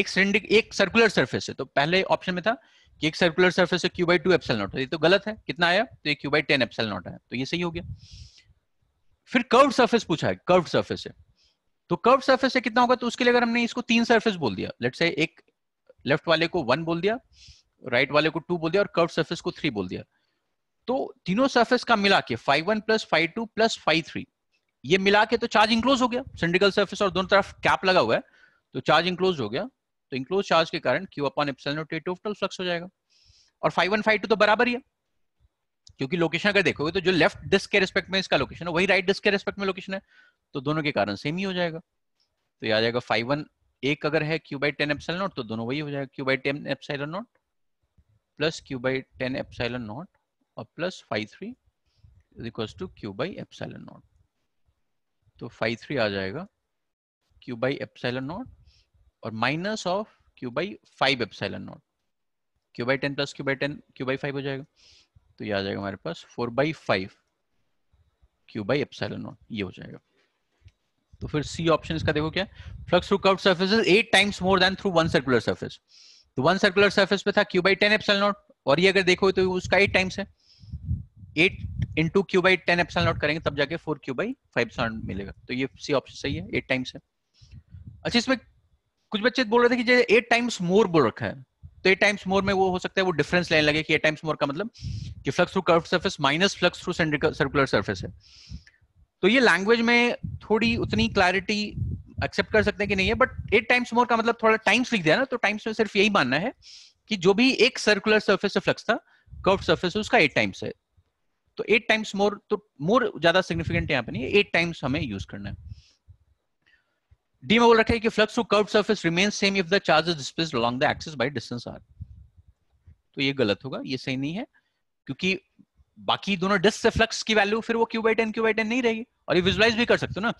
एक सिलेंडर एक सर्कुलर सरफेस से तो पहले ऑप्शन में था कि एक सर्कुलर सरफेस से q by two epsilon naught ये तो गलत है कितना आया तो ये q by ten epsilon naught है तो ये सही हो गया फिर कर्व सर्फेस पूछा है कर्व सर्फेस से तो कर्व सर्फेस से कितना होगा तो उसके लिए अगर हमने इसको तीन सर्फेस बोल दिया लेट से एक लेफ्ट वाले को वन बोल दिया राइट right वाले को टू बोल दिया और कर्व सर्फेस को थ्री बोल दिया तो तीनों सर्फेस का मिला के five one plus five two plus five three ये मिला के तो चार्ज इंक्लोज हो गया सिंड्रिकल सर्फिस और दोनों तरफ कैप लगा हुआ है तो चार्ज इंक्लोज हो गया तो इंक्लोज चार्ज के कारण q upon epsilon T total flux हो जाएगा और फाइव वन फाइव टू तो बराबर ही है क्योंकि लोकेशन अगर देखोगे तो जो लेफ्ट डिस्क के रिस्पेक्ट में इसका लोकेशन है वही राइट डिस्क के रिस्पेक्ट में लोकेशन है तो दोनों के कारण सेम ही हो जाएगा तो ये आ जाएगा फाइव वन एक अगर है q by ten epsilon naught तो दोनों वही हो जाएगा q by ten epsilon naught plus q by ten epsilon naught और plus five three is equal to q by epsilon naught तो फाइव थ्री आ जाएगा क्यू बाई एप्साइलन नॉट और minus of Q by five epsilon naught q by ten plus q by ten q by five हो जाएगा तो ये आ जाएगा हमारे पास four by five q by epsilon naught ये हो जाएगा तो फिर सी ऑप्शन इसका देखो क्या flux through curve surface eight times more than through one circular surface तो वन सर्कुलर सर्फेस पे था q by ten epsilon naught और ये अगर देखो तो उसका एट टाइम्स है eight into Q by ten epsilon naught करेंगे तब जाके फोर क्यू बाई फाइव सॉन मिलेगा तो ये सी ऑप्शन सही है एट टाइम्स है अच्छा इसमें कुछ बच्चे बोल रहे थे कि एट टाइम्स मोर बोल रखा है तो एट टाइम्स मोर में वो हो सकता है वो डिफरेंस लेने लगे कि एट टाइम्स मोर का मतलब कि flux through curve surface minus flux through circular surface है तो ये लैंग्वेज में थोड़ी उतनी क्लैरिटी एक्सेप्ट कर सकते हैं कि नहीं है बट एट टाइम्स मोर का मतलब थोड़ा टाइम्स लिख दिया ना तो टाइम्स में सिर्फ यही मानना है कि जो भी एक सर्कुलर सर्फेस से फ्लक्स था कर्व सर्फेस उसका एट टाइम्स है तो एट टाइम्स मोर तो मोर ज्यादा सिग्निफिकेंट यहाँ पे नहीं एट टाइम्स हमें यूज करना है डी में बोल रखा है कि flux to curve surface remain same if the charge is displace along the axis by distance R तो ये गलत होगा ये सही नहीं है क्योंकि बाकी दोनों डिस्क से फ्लक्स की वैल्यू फिर वो q by ten q by ten नहीं रहेगी और ये विजुलाइज भी कर सकते हो ना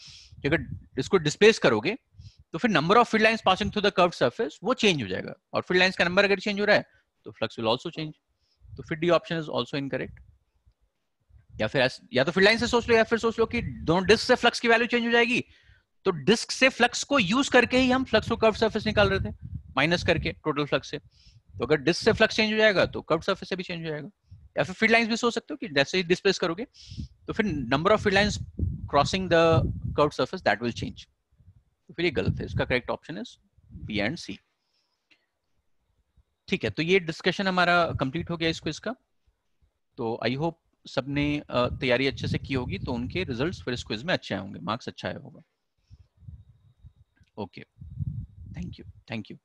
अगर इसको डिस्प्लेस करोगे तो फिर number of field lines passing through the curve surface वो चेंज हो जाएगा और फील्ड लाइंस का नंबर अगर चेंज हो रहा है तो फ्लक्स विल ऑल्सो चेंज तो फिर D option is also incorrect या फिर या तो फिर लाइन से सोच लो या फिर सोच लो कि दोनों डिस्क से फ्लक्स की वैल्यू चेंज हो जाएगी तो डिस्क से फ्लक्स को यूज करके ही हम फ्लक्स को कर्व सर्फेस निकाल रहे थे माइनस करके टोटल फ्लक्स से तो अगर डिस्क से फ्लक्स चेंज हो जाएगा तो कर्व सर्फेस से भी चेंज हो जाएगा या फिर फील्ड लाइन भी सोच सकते हो कि जैसे ही डिस्प्लेस करोगे तो फिर number of field line crossing the curve surface that will change तो फिर ये गलत है इसका correct option is B and C ठीक है तो ये डिस्कशन हमारा कंप्लीट हो गया इसको इसका तो आई होप सबने तैयारी अच्छे से की होगी तो उनके रिजल्ट फिर इस क्विज में अच्छे होंगे मार्क्स अच्छा आया होगा okay thank you thank you